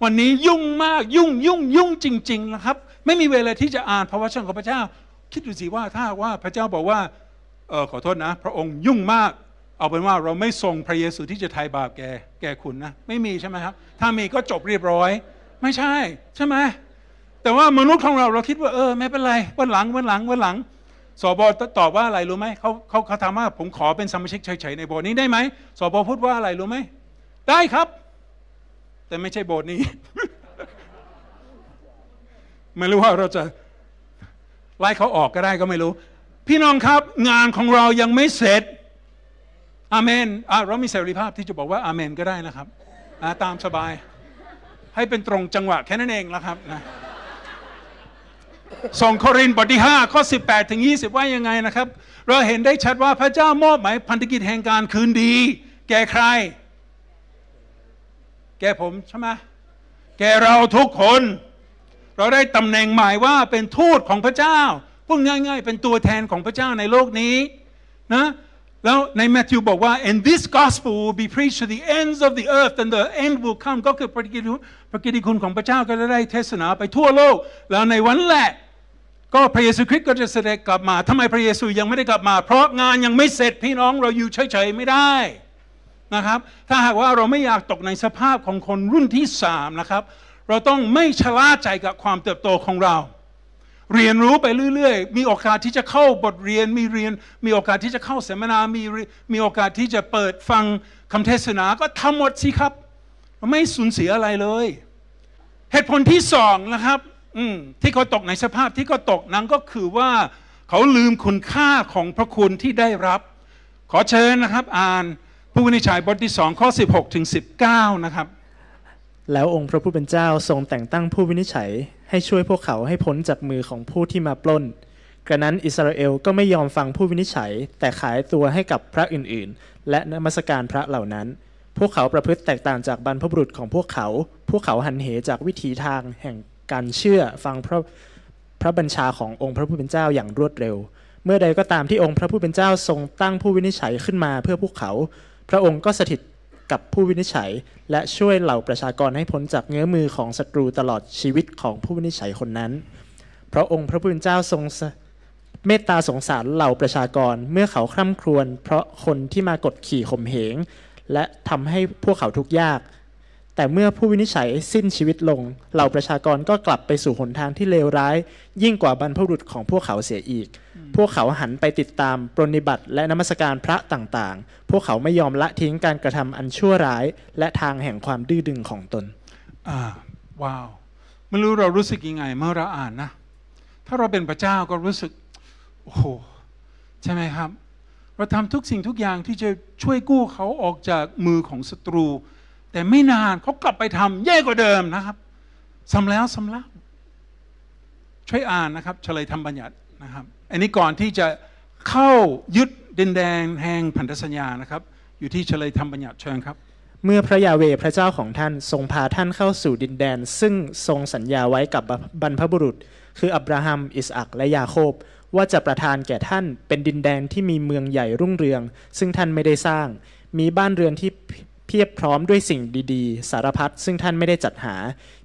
วันนี้ยุ่งมากยุ่งยุ่งยุ่งจริงๆนะครับ ไม่มีเวลาที่จะอ่านพระวจนะของพระเจ้า คิดดูสิว่าถ้าว่าพระเจ้าบอกว่าออขอโทษนะพระองค์ยุ่งมากเอาเป็นว่าเราไม่ส่งพระเยซูที่จะไถ่บาปแกแกคุณนะ ไม่มีใช่ไหมครับ ถ้ามีก็จบเรียบร้อย ไม่ใช่ใช่ไหมแต่ว่ามนุษย์ของเรา เราคิดว่า เออ ไม่เป็นไรวันหลังวันหลังวันหลังสบตอบว่าอะไรรู้ไหม เขาเขาเขาถามว่า ผมขอเป็นสมาชิกเฉยๆในโบสถ์นี้ได้ไหมสบพูดว่าอะไรรู้ไหม ได้ครับ แต่ไม่ใช่โบสถ์นี้ ไม่รู้ว่าเราจะไล่เขาออกก็ได้ก็ไม่รู้ พี่น้องครับงานของเรายังไม่เสร็จอาเมนเรามีเสรีภาพที่จะบอกว่าอาเมนก็ได้นะครับตามสบายให้เป็นตรงจังหวะแค่นั้นเองนะครับนะส่งโครินบทที่5ข้อ18 ถึง 20 ว่ายังไงนะครับ เราเห็นได้ชัดว่าพระเจ้ามอบหมาย พันธกิจแห่งการคืนดี แก่ใคร แก่ผมใช่ไหมแก่เราทุกคน เราได้ตำแหน่งหมายว่าเป็นทูตของพระเจ้าพูดง่ายๆ เป็นตัวแทนของพระเจ้าในโลกนี้ นะแล้วในแมทธิวบอกว่า and this gospel will be preached to the ends of the earth and the end will come ก็คือพระกิติพระกิติคุณของพระเจ้าก็จะได้เทศนาไปทั่วโลก แล้วในวันแรกก็พระเยซูคริสต์ก็จะเสด็จกลับมาทำไมพระเยซูยังไม่ได้กลับมา เพราะงานยังไม่เสร็จพี่น้องเราอยู่เฉยๆไม่ได้นะครับ ถ้าหากว่าเราไม่อยากตกในสภาพของคนรุ่นที่สามนะครับ เราต้องไม่ชะล่าใจกับความเติบโตของเราเรียนรู้ไปเรื่อย ๆ มีโอกาสที่จะเข้าบทเรียน มีเรียน มีโอกาสที่จะเข้าเสมนา มี มีโอกาสที่จะเปิดฟังคำเทศนาก็ทำหมดสิครับ ไม่สูญเสียอะไรเลย เหตุผลที่สองนะครับ อืที่เขาตกในสภาพที่เขาตกนั้นก็คือว่าเขาลืมคุณค่าของพระคุณที่ได้รับ ขอเชิญนะครับ อ่านผู้วินิจฉัยบทที่สองข้อ 16ถึง19นะครับแล้ว องค์พระผู้เป็นเจ้าทรงแต่งตั้งผู้วินิจฉัยให้ช่วยพวกเขาให้พ้นจากมือของผู้ที่มาปล้น กระนั้นอิสราเอลก็ไม่ยอมฟังผู้วินิจฉัยแต่ขายตัวให้กับพระอื่น ๆ และนมัสการพระเหล่านั้น พวกเขาประพฤติแตกต่างจากบรรพบุรุษของพวกเขา พวกเขาหันเหจากวิถีทางแห่งการเชื่อฟังพระพระบัญชาขององค์พระผู้เป็นเจ้าอย่างรวดเร็ว เมื่อใดก็ตามที่องค์พระผู้เป็นเจ้าทรงตั้งผู้วินิจฉัยขึ้นมาเพื่อพวกเขา พระองค์ก็สถิตกับผู้วินิจฉัย และช่วยเหล่าประชากรให้พ้นจากเงื้อมือของศัตรูตลอดชีวิตของผู้วินิจฉัยคนนั้น เพราะองค์พระผู้เป็นเจ้าทรงเมตตาสงสารเหล่าประชากรเมื่อเขาคร่ำครวญเพราะคนที่มากดขี่ข่มเหง และทำให้พวกเขาทุกข์ยากแต่เมื่อผู้วินิจฉัยสิ้นชีวิตลงเหล่าประชากรก็กลับไปสู่หนทางที่เลวร้าย ยิ่งกว่าบรรพบุรุษของพวกเขาเสียอีก พวกเขาหันไปติดตามปรนิบัติ และนมัสการพระต่างๆ พวกเขาไม่ยอมละทิ้งการกระทำอันชั่วร้าย และทางแห่งความดื้อดึงของตน อ่าว้าว ไม่รู้เรารู้สึกยังไง เมื่อเราอ่านนะ ถ้าเราเป็นพระเจ้าก็รู้สึกโอ้โห ใช่ไหมครับ เราทำทุกสิ่งทุกอย่างที่จะช่วยกู้เขาออกจากมือของศัตรูแต่ไม่นานเขากลับไปทำแย่กว่าเดิมนะครับซ้ำแล้วซ้ำเล่าช่วยอ่านนะครับเฉลยธรรมบัญญัตินะครับ อันนี้ก่อนที่จะเข้ายึดดินแดงแห่งพันธสัญญานะครับ อยู่ที่เฉลยธรรมบัญญัติเชิญครับ เมื่อพระยาเวพระเจ้าของท่านทรงพาท่านเข้าสู่ดินแดน ซึ่งทรงสัญญาไว้กับบรรพบุรุษ คืออับราฮัมอิสอักและยาโคบว่าจะประทานแก่ท่าน เป็นดินแดนที่มีเมืองใหญ่รุ่งเรือง ซึ่งท่านไม่ได้สร้าง มีบ้านเรือนที่เพียบพร้อมด้วยสิ่งดีๆสารพัดซึ่งท่านไม่ได้จัดหา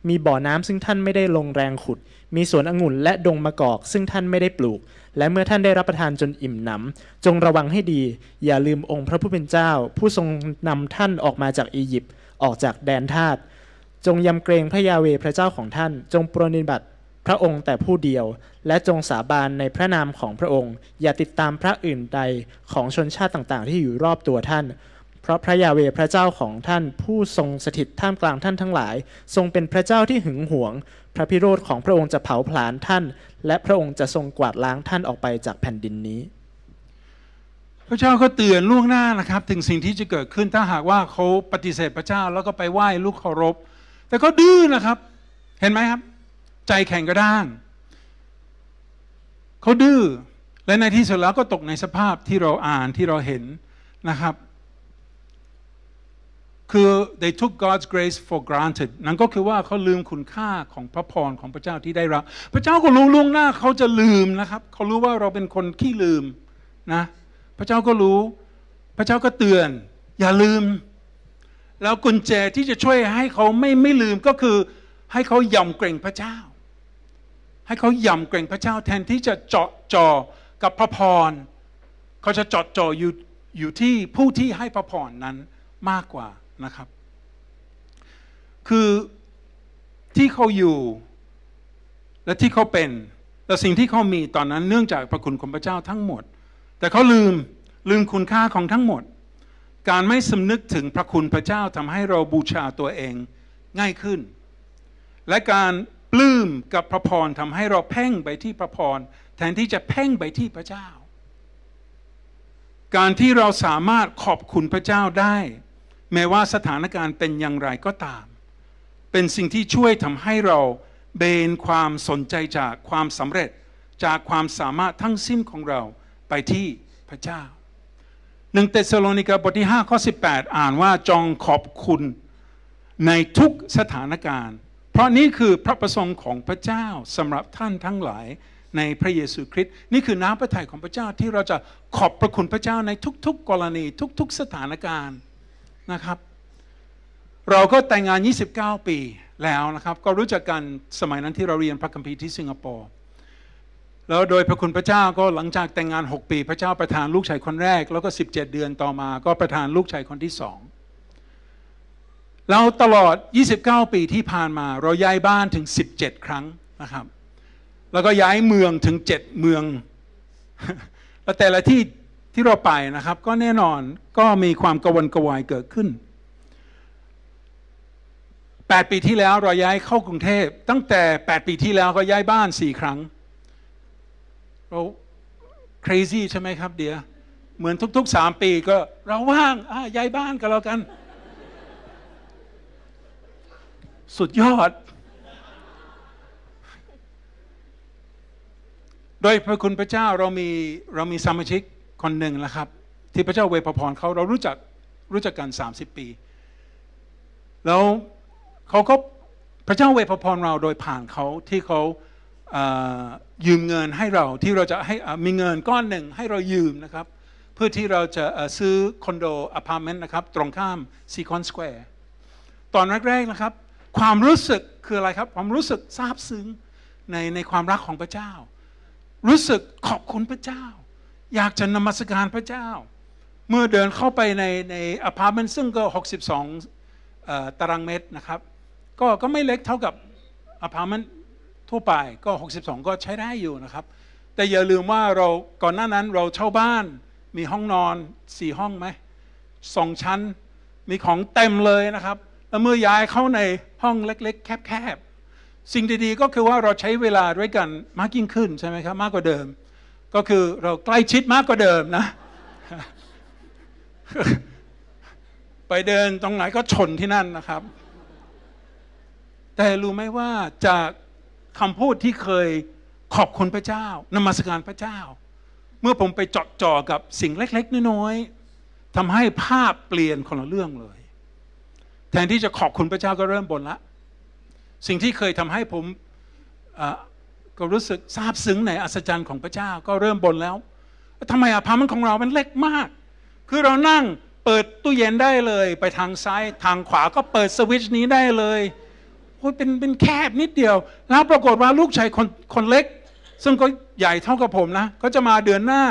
มีบ่อน้ำซึ่งท่านไม่ได้ลงแรงขุด มีสวนองุ่นและดงมะกอกซึ่งท่านไม่ได้ปลูก และเมื่อท่านได้รับประทานจนอิ่มหนำ จงระวังให้ดี อย่าลืมองค์พระผู้เป็นเจ้า ผู้ทรงนำท่านออกมาจากอียิปต์ออกจากแดนทาสจงยำเกรงพระยาเวพระเจ้าของท่าน จงปรนิบัติพระองค์แต่ผู้เดียว และจงสาบานในพระนามของพระองค์ อย่าติดตามพระอื่นใดของชนชาติต่างๆ ที่อยู่รอบตัวท่านเพราะพระยาเวพระเจ้าของท่านผู้ทรงสถิตท่ามกลางท่านทั้งหลาย ทรงเป็นพระเจ้าที่หึงหวง พระพิโรธของพระองค์จะเผาผลาญท่าน และพระองค์จะทรงกวาดล้างท่านออกไปจากแผ่นดินนี้ พระเจ้าก็เตือนล่วงหน้านะครับ ถึงสิ่งที่จะเกิดขึ้นถ้าหากว่าเขาปฏิเสธพระเจ้าแล้วก็ไปไหว้ลูกเคารพ แต่ก็ดื้อนะครับ เห็นไหมครับ ใจแข็งกระด้างเขาดื้อและในที่สุดแล้วก็ตกในสภาพที่เราอ่านที่เราเห็นนะครับคือ they took God's grace for granted นั่นก็คือว่าเขาลืมคุณค่า ของพระพร ของพระเจ้าที่ได้รับ พระเจ้าก็รู้ล่วงหน้าเขาจะลืมนะครับ เขารู้ว่าเราเป็นคนขี้ลืมนะ พระเจ้าก็รู้ พระเจ้าก็เตือน อย่าลืม แล้วกุญแจที่จะช่วยให้เขาไม่ไม่ลืมก็คือให้เขายำเกรงพระเจ้า ให้เขายำเกรงพระเจ้า แทนที่จะเจาะจ่อกับพระพรเขาจะเจาะจ่ออยู่อยู่ที่ผู้ที่ให้พระพรนั้นมากกว่านะครับ คือที่เขาอยู่และที่เขาเป็น และสิ่งที่เขามีตอนนั้นเนื่องจากพระคุณของพระเจ้าทั้งหมด แต่เขาลืมลืมคุณค่าของทั้งหมด การไม่สำนึกถึงพระคุณพระเจ้าทำให้เราบูชาตัวเองง่ายขึ้น และการปลื้มกับพระพรทำให้เราเพ่งไปที่พระพรแทนที่จะเพ่งไปที่พระเจ้า การที่เราสามารถขอบคุณพระเจ้าได้แม้ว่าสถานการณ์เป็นอย่างไรก็ตาม เป็นสิ่งที่ช่วยทำให้เราเบนความสนใจจากความสำเร็จจากความสามารถทั้งสิ้นของเราไปที่พระเจ้าหนึ่งเตสโลนิกาบทที่5ข้อ18 อ่านว่าจองขอบคุณในทุกสถานการณ์ เพราะนี่คือพระประสงค์ของพระเจ้าสำหรับท่านทั้งหลายในพระเยซูคริสต์นี่คือน้ำพระทัยของพระเจ้าที่เราจะขอบพระคุณพระเจ้าในทุก ๆกกรณี ทุก ๆ สถานการณ์นะครับเราก็แต่งงาน 29 ปีแล้วนะครับ ก็รู้จักกันสมัยนั้นที่เราเรียนพระคัมภีร์ที่สิงคโปร์แล้วโดยพระคุณพระเจ้าก็หลังจากแต่งงาน 6 ปี พระเจ้าประทานลูกชายคนแรก แล้วก็ 17 เดือนต่อมา ก็ประทานลูกชายคนที่สองเราตลอด 29 ปีที่ผ่านมา เราย้ายบ้านถึง 17 ครั้งนะครับแล้วก็ย้ายเมืองถึง 7 เมืองแล้วแต่ละที่ที่เราไปนะครับ ก็แน่นอนก็มีความกวนกวายเกิดขึ้น 8 ปีที่แล้ว เราย้ายเข้ากรุงเทพ ตั้งแต่ 8 ปีที่แล้วก็ย้ายบ้าน 4 ครั้งเรา crazy ใช่ไหมครับเดียเหมือนทุกๆ 3 ปีก็เราว่างาย้ายบ้านกันแล้วกัน สุดยอด โดยพระคุณพระเจ้าเรามีเรามีสมาชิกคนหนึ่งนะครับที่พระเจ้าเวพพรเขาเรารู้จักรู้จักกัน 30 ปีแล้วเขาก็พระเจ้าเวพพรเราโดยผ่านเขาที่เขายืมเงินให้เราที่เราจะให้มีเงินก้อนหนึ่งให้เรายืมนะครับเพื่อที่เราจะซื้อคอนโดอพาร์ตเมนต์นะครับตรงข้ามซีคอนสแควร์ตอนแรกๆนะครับ ความรู้สึกคืออะไรครับ ความรู้สึกซาบซึ้งในในความรักของพระเจ้า รู้สึกขอบคุณพระเจ้าอยากจะนมัสการพระเจ้า เมื่อเดินเข้าไปในในอพาร์ตเมนต์ซึ่งก็ 62ตารางเมตรนะครับ ก็ก็ไม่เล็กเท่ากับอพาร์ตเมนต์ทั่วไปก็ 62 ก็ใช้ได้อยู่นะครับ แต่อย่าลืมว่าเราก่อนหน้านั้นเราเช่าบ้านมีห้องนอนสี่ห้องไหมสองชั้น มีของเต็มเลยนะครับ แล้วเมื่อย้ายเข้าในห้องเล็กๆ แคบๆ สิ่งดีๆก็คือว่าเราใช้เวลาด้วยกันมากยิ่งขึ้นใช่ไหมครับมากกว่าเดิมก็คือเราใกล้ชิดมากกว่าเดิมนะ ไปเดินตรงไหนก็ชนที่นั่นนะครับ แต่รู้ไหมว่า จากคำพูดที่เคยขอบคุณพระเจ้านมัสการพระเจ้า เมื่อผมไปเจาะจ่อกับสิ่งเล็กๆ น้อยๆทำให้ภาพเปลี่ยนคนละเรื่องเลย แทนที่จะขอบคุณพระเจ้าก็เริ่มบ่นละสิ่งที่เคยทำให้ผมก็รู้สึกซาบซึ้งในอัศจรรย์ของพระเจ้าก็เริ่มบ่นแล้วทำไมอพาร์ตเมนต์ของเรามันเล็กมาก คือเรานั่งเปิดตู้เย็นได้เลย ไปทางซ้าย ทางขวาก็เปิดสวิตช์นี้ได้เลยโอ้ยเป็นเป็นแคบนิดเดียวแล้วปรากฏว่าลูกชายคนคนเล็ก ซึ่งก็ใหญ่เท่ากับผมนะก็จะมาเดือนหน้า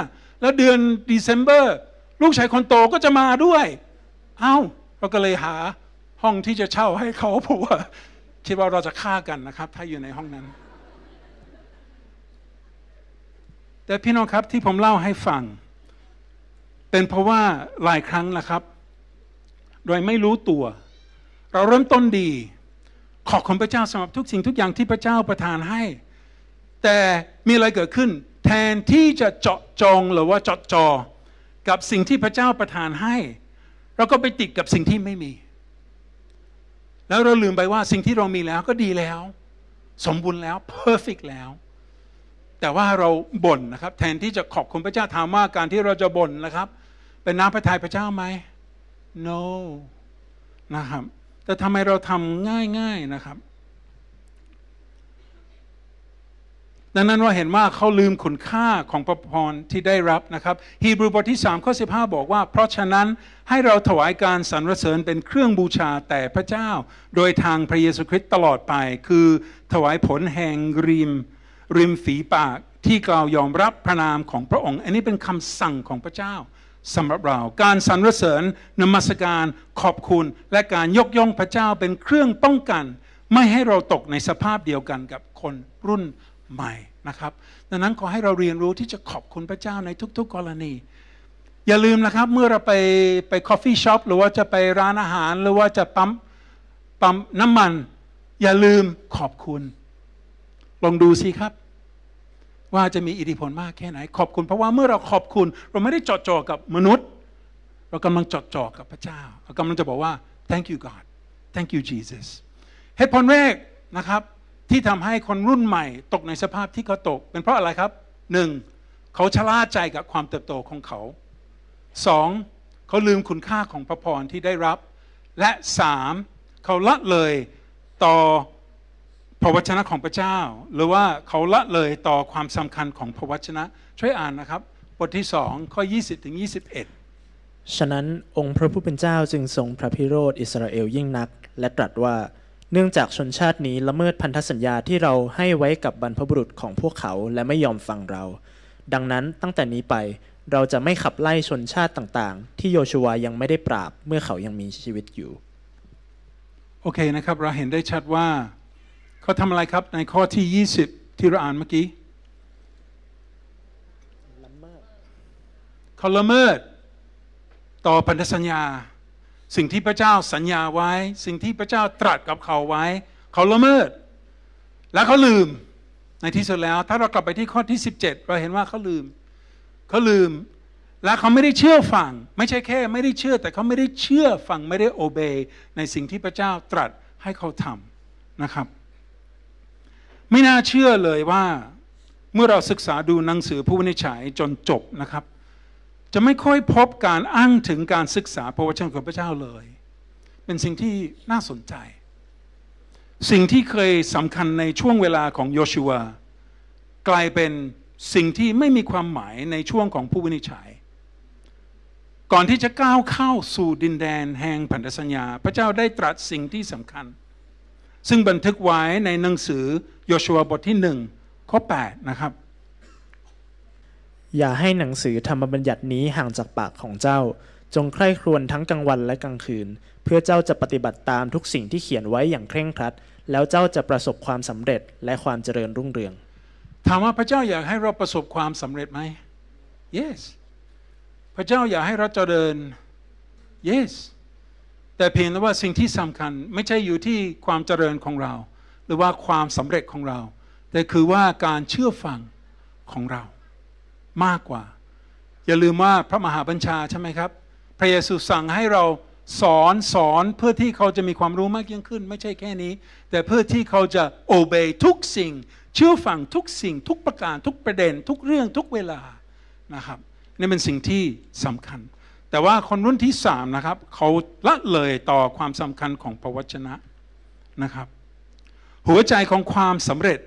แล้วเดือนเดซ ember ลูกชายคนโตก็จะมาด้วย เอา้าเราก็เลยหาห้องที่จะเช่าให้เขาผัวคิดว่าเราจะฆ่ากันนะครับ ถ้าอยู่ในห้องนั้นแต่พี่น้องครับที่ผมเล่าให้ฟัง เป็นเพราะว่าหลายครั้งนะครับ โดยไม่รู้ตัว เราเริ่มต้นดี ขอบคุณพระเจ้าสำหรับทุกสิ่งทุกอย่างที่พระเจ้าประทานให้ แต่มีอะไรเกิดขึ้น แทนที่จะเจาะจงหรือว่าเจาะจอ กับสิ่งที่พระเจ้าประทานให้ เราก็ไปติดกับสิ่งที่ไม่มี แล้วเราลืมไปว่าสิ่งที่เรามีแล้วก็ดีแล้ว สมบูรณ์แล้วเพอร์เฟกแล้วแต่ว่าเราบ่นนะครับแทนที่จะขอบคุณพระเจ้าถามว่าการที่เราจะบ่นนะครับเป็นน้ำพระทัยพระเจ้าไหม no นะครับแต่ทำไมเราทำง่าย ๆนะครับ ดังนั้นว่าเห็นว่าเขาลืมคุณค่าของพระพรที่ได้รับนะครับฮีบรูบทที่3ข้อ15 บอกว่าเพราะฉะนั้นให้เราถวายการสรรเสริญเป็นเครื่องบูชาแต่พระเจ้า โดยทางพระเยซูคริสต์ตลอดไป คือถวายผลแห่งรีมริมฝีปากที่กล่าวยอมรับพระนามของพระองค์ อันนี้เป็นคำสั่งของพระเจ้าสำหรับเรา การสรรเสริญนมัสการขอบคุณ และการยกย่องพระเจ้าเป็นเครื่องป้องกัน ไม่ให้เราตกในสภาพเดียวกันกับคนรุ่นใหม่นะครับ ดังนั้นขอให้เราเรียนรู้ที่จะขอบคุณพระเจ้าในทุกๆ กรณี อย่าลืมนะครับ เมื่อเราไปไปคอฟฟี่ช็อปหรือว่าจะไปร้านอาหารหรือว่าจะปั๊มปั๊มน้ำมันอย่าลืมขอบคุณ ลองดูสิครับว่าจะมีอิทธิพลมากแค่ไหน ขอบคุณ เพราะว่าเมื่อเราขอบคุณ เราไม่ได้จอดจ่อกับมนุษย์ เรากำลังจอดจ่อกับพระเจ้า เรากำลังจะบอกว่า thank you God thank you Jesus เหตุผลแรกนะครับ ที่ทำให้คนรุ่นใหม่ตกในสภาพที่เขาตก เป็นเพราะอะไรครับหนึ่งเขาชะล่าใจกับความเติบโตของเขาสองเขาลืมคุณค่าของพระพรที่ได้รับ และสามเขาละเลยต่อพระวจนะของพระเจ้า หรือว่าเขาละเลยต่อความสำคัญของพระวจนะช่วยอ่านนะครับ บทที่สองข้อ 20 ถึง 21 ฉะนั้นองค์พระผู้เป็นเจ้าจึงทรงพระพิโรธ อิสราเอลยิ่งนัก และตรัสว่าเนื่องจากชนชาตินี้ละเมิดพันธสัญญาที่เราให้ไว้กับบรรพบุรุษของพวกเขาและไม่ยอมฟังเรา ดังนั้นตั้งแต่นี้ไปเราจะไม่ขับไล่ชนชาติต่างๆ ที่โยชัวยังไม่ได้ปราบเมื่อเขายังมีชีวิตอยู่ โอเคนะครับเราเห็นได้ชัดว่าเขาทำอะไรครับในข้อที่ 20 ที่เราอ่านเมื่อกี้ เขาละเมิด ต่อพันธสัญญา สิ่งที่พระเจ้าสัญญาไว้ สิ่งที่พระเจ้าตรัสกับเขาไว้ เขาละเมิด แล้วเขาลืมในที่สุดแล้ว ถ้าเรากลับไปที่ข้อที่ 17 เราเห็นว่าเขาลืม เขาลืม และเขาไม่ได้เชื่อฟัง ไม่ใช่แค่ไม่ได้เชื่อแต่เขาไม่ได้เชื่อฟังไม่ได้โอเบในสิ่งที่พระเจ้าตรัสให้เขาทำนะครับไม่น่าเชื่อเลยว่าเมื่อเราศึกษาดูหนังสือผู้วินิจฉัยจนจบนะครับ จะไม่ค่อยพบการอ้างถึงการศึกษาพระวจนะของพระเจ้าเลย เป็นสิ่งที่น่าสนใจ สิ่งที่เคยสำคัญในช่วงเวลาของโยชูวากลายเป็นสิ่งที่ไม่มีความหมายในช่วงของผู้วินิจฉัย ก่อนที่จะก้าวเข้าสู่ ดินแดนแห่งพันธสัญญา พระเจ้าได้ตรัสสิ่งที่สำคัญ ซึ่งบันทึกไว้ในหนังสือโยชัวบทที่หนึ่งข้อแปดนะครับอย่าให้หนังสือธรรมบัญญัตินี้ห่างจากปากของเจ้า จงใคร่ครวญทั้งกลางวันและกลางคืน เพื่อเจ้าจะปฏิบัติตามทุกสิ่งที่เขียนไว้อย่างเคร่งครัดแล้วเจ้าจะประสบความสำเร็จและความเจริญรุ่งเรือง ถามว่าพระเจ้าอยากให้เราประสบความสำเร็จไหม yes พระเจ้าอยากให้เราเจริญ yes แต่เพียงแต่ว่าสิ่งที่สำคัญ ไม่ใช่อยู่ที่ความเจริญของเรารือว่าความสำเร็จของเรา แต่คือว่าการเชื่อฟังของเรามากกว่า อย่าลืมว่าพระมหาบัญชาใช่ไหมครับ พระเยซูสั่งให้เราสอนสอนเพื่อที่เขาจะมีความรู้มากยิ่งขึ้น ไม่ใช่แค่นี้ แต่เพื่อที่เขาจะอเบยทุกสิ่ง เชื่อฟังทุกสิ่ง ทุกประการ ทุกประเด็น ทุกเรื่อง ทุกเวลานะครับนี่เป็นสิ่งที่สำคัญ แต่ว่าคนรุ่นที่สามนะครับ เขาละเลยต่อความสำคัญของพระวจนะนะครับหัวใจของความสำเร็จ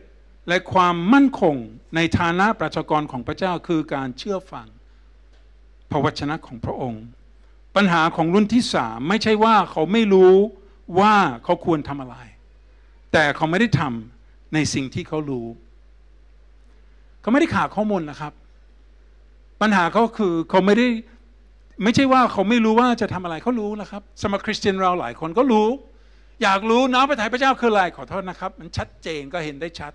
และความมั่นคงในฐานะประชากรของพระเจ้าคือการเชื่อฟังพระวจนะของพระองค์ ปัญหาของรุ่นที่สามไม่ใช่ว่าเขาไม่รู้ว่าเขาควรทำอะไร แต่เขาไม่ได้ทำในสิ่งที่เขารู้ เขาไม่ได้ขาดข้อมูลนะครับ ปัญหาเขาคือเขาไม่ได้ไม่ใช่ว่าเขาไม่รู้ว่าจะทำอะไรเขารู้นะครับ สมาคริสเตียนเราหลายคนก็รู้อยากรู้น้งพระทัยพระเจ้าคืออะไร ขอโทษนะครับ มันชัดเจนก็เห็นได้ชัด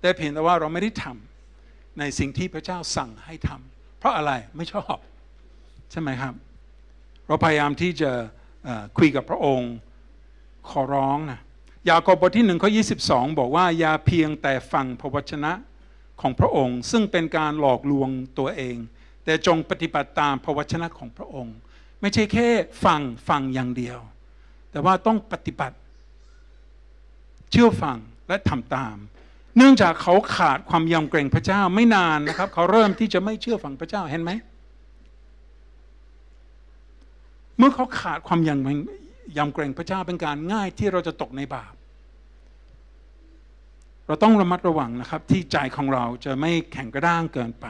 แต่เพียงแต่ว่าเราไม่ได้ทำในสิ่งที่พระเจ้าสั่งให้ทำ เพราะอะไรไม่ชอบ ใช่ไหมครับ เราพยายามที่จะคุยกับพระองค์ ขอร้องนะยากอบบทที่หนึ่งข้อยีบอกว่าอย่าเพียงแต่ฟังพระวจนะของพระองค์ ซึ่งเป็นการหลอกลวงตัวเอง แต่จงปฏิบัติตามพระวจนะของพระองค์ ไม่ใช่แค่ฟังฟังอย่างเดียวแต่ว่าต้องปฏิบัติ เชื่อฟังและทำตาม เนื่องจากเขาขาดความยำเกรงพระเจ้าไม่นานนะครับ เขาเริ่มที่จะไม่เชื่อฟังพระเจ้าเห็นไหม เมื่อเขาขาดความยำยำเกรงพระเจ้าเป็นการง่ายที่เราจะตกในบาป เราต้องระมัดระวังนะครับที่ใจของเราจะไม่แข็งกระด้างเกินไป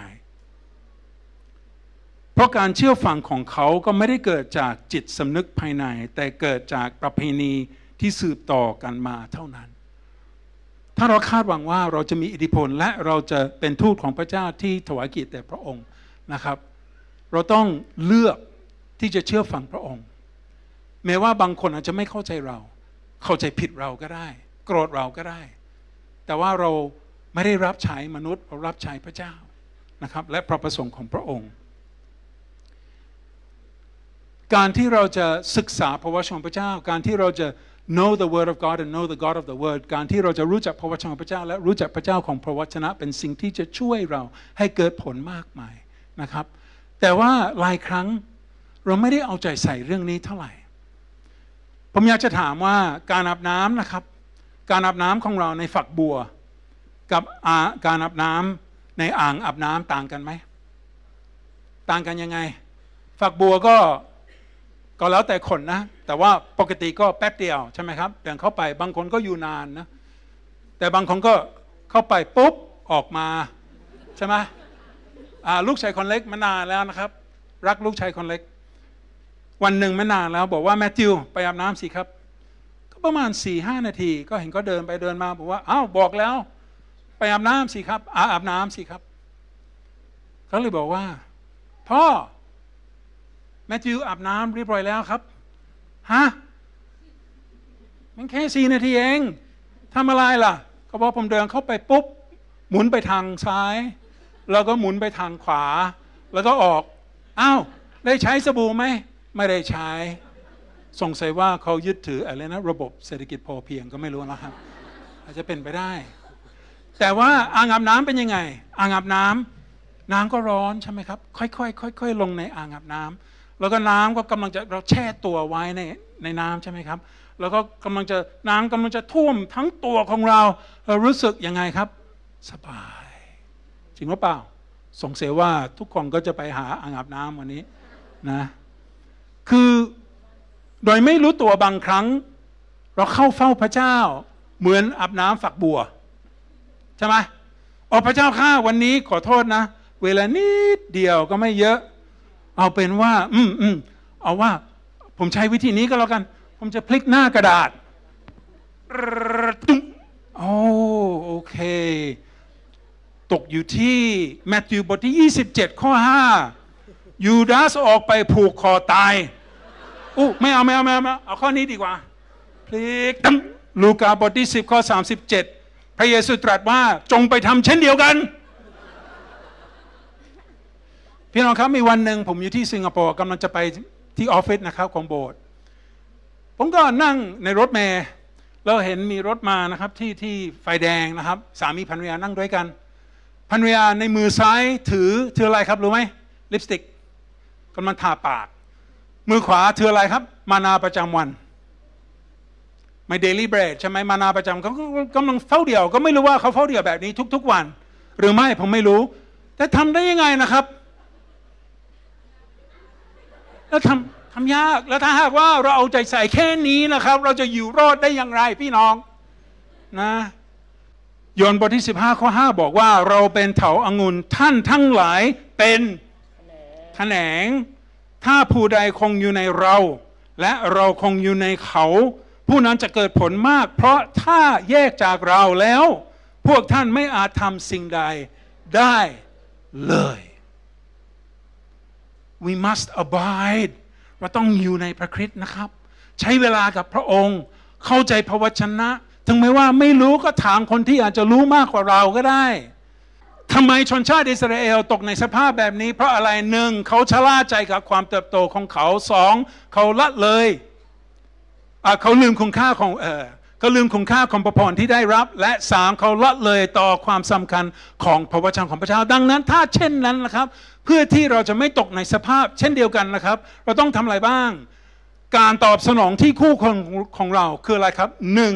เพราะการเชื่อฟังของเขาก็ไม่ได้เกิดจากจิตสำนึกภายในแต่เกิดจากประเพณีที่สืบต่อกันมาเท่านั้น ถ้าเราคาดหวังว่าเราจะมีอิทธิพลและเราจะเป็นทูตของพระเจ้าที่ถวายเกียรติแด่พระองค์นะครับ เราต้องเลือกที่จะเชื่อฟังพระองค์ แม้ว่าบางคนอาจจะไม่เข้าใจเรา เข้าใจผิดเราก็ได้ โกรธเราก็ได้ แต่ว่าเราไม่ได้รับใช้มนุษย์เรารับใช้พระเจ้านะครับและพระประสงค์ของพระองค์การที่เราจะศึกษาพระวจนะของพระเจ้า การที่เราจะ know the word of God and know the God of the word การที่เราจะรู้จักพระวจนะของพระเจ้า และรู้จักพระเจ้าของพระวจนะ เป็นสิ่งที่จะช่วยเราให้เกิดผลมากมายนะครับ แต่ว่าหลายครั้งเราไม่ได้เอาใจใส่เรื่องนี้เท่าไหร่ ผมอยากจะถามว่าการอาบน้ำนะครับ การอาบน้ำของเราในฝักบัวกับการอาบน้ำในอ่างอาบน้ำต่างกันไหม ต่างกันยังไง ฝักบัวก็ก็แล้วแต่คนนะ แต่ว่าปกติก็แป๊บเดียวใช่ไหมครับ เดินเข้าไปบางคนก็อยู่นานนะแต่บางคนก็เข้าไปปุ๊บออกมา ใช่ไหมลูกชายคนเล็กมานานแล้วนะครับ รักลูกชายคนเล็กวันหนึ่งมานานแล้วบอกว่าแมทธิวไปอาบน้ำสิครับ ก็ประมาณ4ี่ห้านาที ก็เห็นก็เดินไปเดินมา บอกว่าอ้าวบอกแล้ว ไปอาบน้ำสิครับอาอาบน้ำสิครับเขาเลยบอกว่า พ่อแมทธิวอาบน้ำเรียบร้อยแล้วครับ ฮะ มันแค่สีนาทีเองทำอะไรล่ะ ก็บอกผมเดินเข้าไปปุ๊บหมุนไปทางซ้าย แล้วก็หมุนไปทางขวา แล้วก็ออกอ้าวได้ใช้สบู่ไหม ไม่ได้ใช้ สงสัยว่าเขายึดถืออะไรนะระบบเศรษฐกิจพอเพียงก็ไม่รู้นะครับ อาจจะเป็นไปได้ แต่ว่าอ่างอาบน้ำเป็นยังไง อ่างอาบน้ำ น้ำก็ร้อนใช่ไหมครับค่อยๆค่อยๆลงในอ่างอาบน้ำแล้วก็น้ำก็กำลังจะเราแช่ตัวไว้ในในน้ำใช่ไหมครับ แล้วก็กำลังจะน้ำกำลังจะท่วมทั้งตัวของเราเรารู้สึกยังไงครับสบายจริงหรือเปล่าสงสัยว่าทุกคนก็จะไปหาอ่างอาบน้ำวันนี้นะคือโดยไม่รู้ตัวบางครั้ง เราเข้าเฝ้าพระเจ้า เหมือนอาบน้ำฝักบัวใช่ไหมอ๋อพระเจ้าข้าวันนี้ขอโทษนะ เวลานิดเดียวก็ไม่เยอะเอาเป็นว่า อืมอืม เอาว่า ผมใช้วิธีนี้ก็แล้วกัน ผมจะพลิกหน้ากระดาษตุ้งโอ้โอเค ตกอยู่ที่แมทธิวบทที่ 27 ข้อ 5 ยูดาสออกไปผูกคอตายอู้ไม่เอาไม่เอาไม่เอา เอาข้อนี้ดีกว่า พลิกตั้งลูกาบทที่ 10 ข้อ 37 พระเยซูตรัสว่า จงไปทำเช่นเดียวกันพี่น้องครับ มีวันหนึ่งผมอยู่ที่สิงคโปร์กำลังจะไปที่ออฟฟิศนะครับของโบสถ์ผมก็นั่งในรถเมล์เราเห็นมีรถมานะครับที่ที่ไฟแดงนะครับ สามีภรรยานั่งด้วยกันภรรยาในมือซ้ายถือถืออะไรครับ รู้ไหมลิปสติกกำลังทาปาก มือขวาถืออะไรครับ มานาประจำวันไม่เดลี่เบรดใช่ไหมมานาประจำเขากำลังเฝ้าเดี่ยวก็ไม่รู้ว่าเขาเฝ้าเดี่ยวแบบนี้ ทุกๆวัน หรือไม่ผมไม่รู้ แต่ทำได้ยังไงนะครับแล้วทำทำยาก แล้วถ้าหากว่าเราเอาใจใส่แค่นี้นะครับ เราจะอยู่รอดได้อย่างไรพี่น้องนะยนบทที่ 15ข้อ5บอกว่า เราเป็นเถาอางุ่นท่านทั้งหลายเป็นแขนงถ้าผู้ใดคงอยู่ในเรา และเราคงอยู่ในเขา ผู้นั้นจะเกิดผลมาก เพราะถ้าแยกจากเราแล้ว พวกท่านไม่อาจทำสิ่งใดได้เลย we must abide เราต้องอยู่ในพระคริสต์นะครับ ใช้เวลากับพระองค์ เข้าใจพระวจนะ ถึงแม้ว่าไม่รู้ ก็ถามคนที่อาจจะรู้มากกว่าเราก็ได้ทำไมชนชาติอิสราเอลตกในสภาพแบบนี้ เพราะอะไรหนึ่งเขาชะล่าใจกับความเติบโตของเขาสองเขาละเลยเขาลืมคุณค่าของ เออเขาลืมคุณค่าของพระพรที่ได้รับ และสามเขาละเลยต่อความสำคัญของพระวจนะของพระเจ้าดังนั้น ถ้าเช่นนั้นนะครับเพื่อที่เราจะไม่ตกในสภาพ เช่นเดียวกันนะครับ เราต้องทำอะไรบ้าง การตอบสนองที่คู่คนของเราคืออะไรครับ หนึ่ง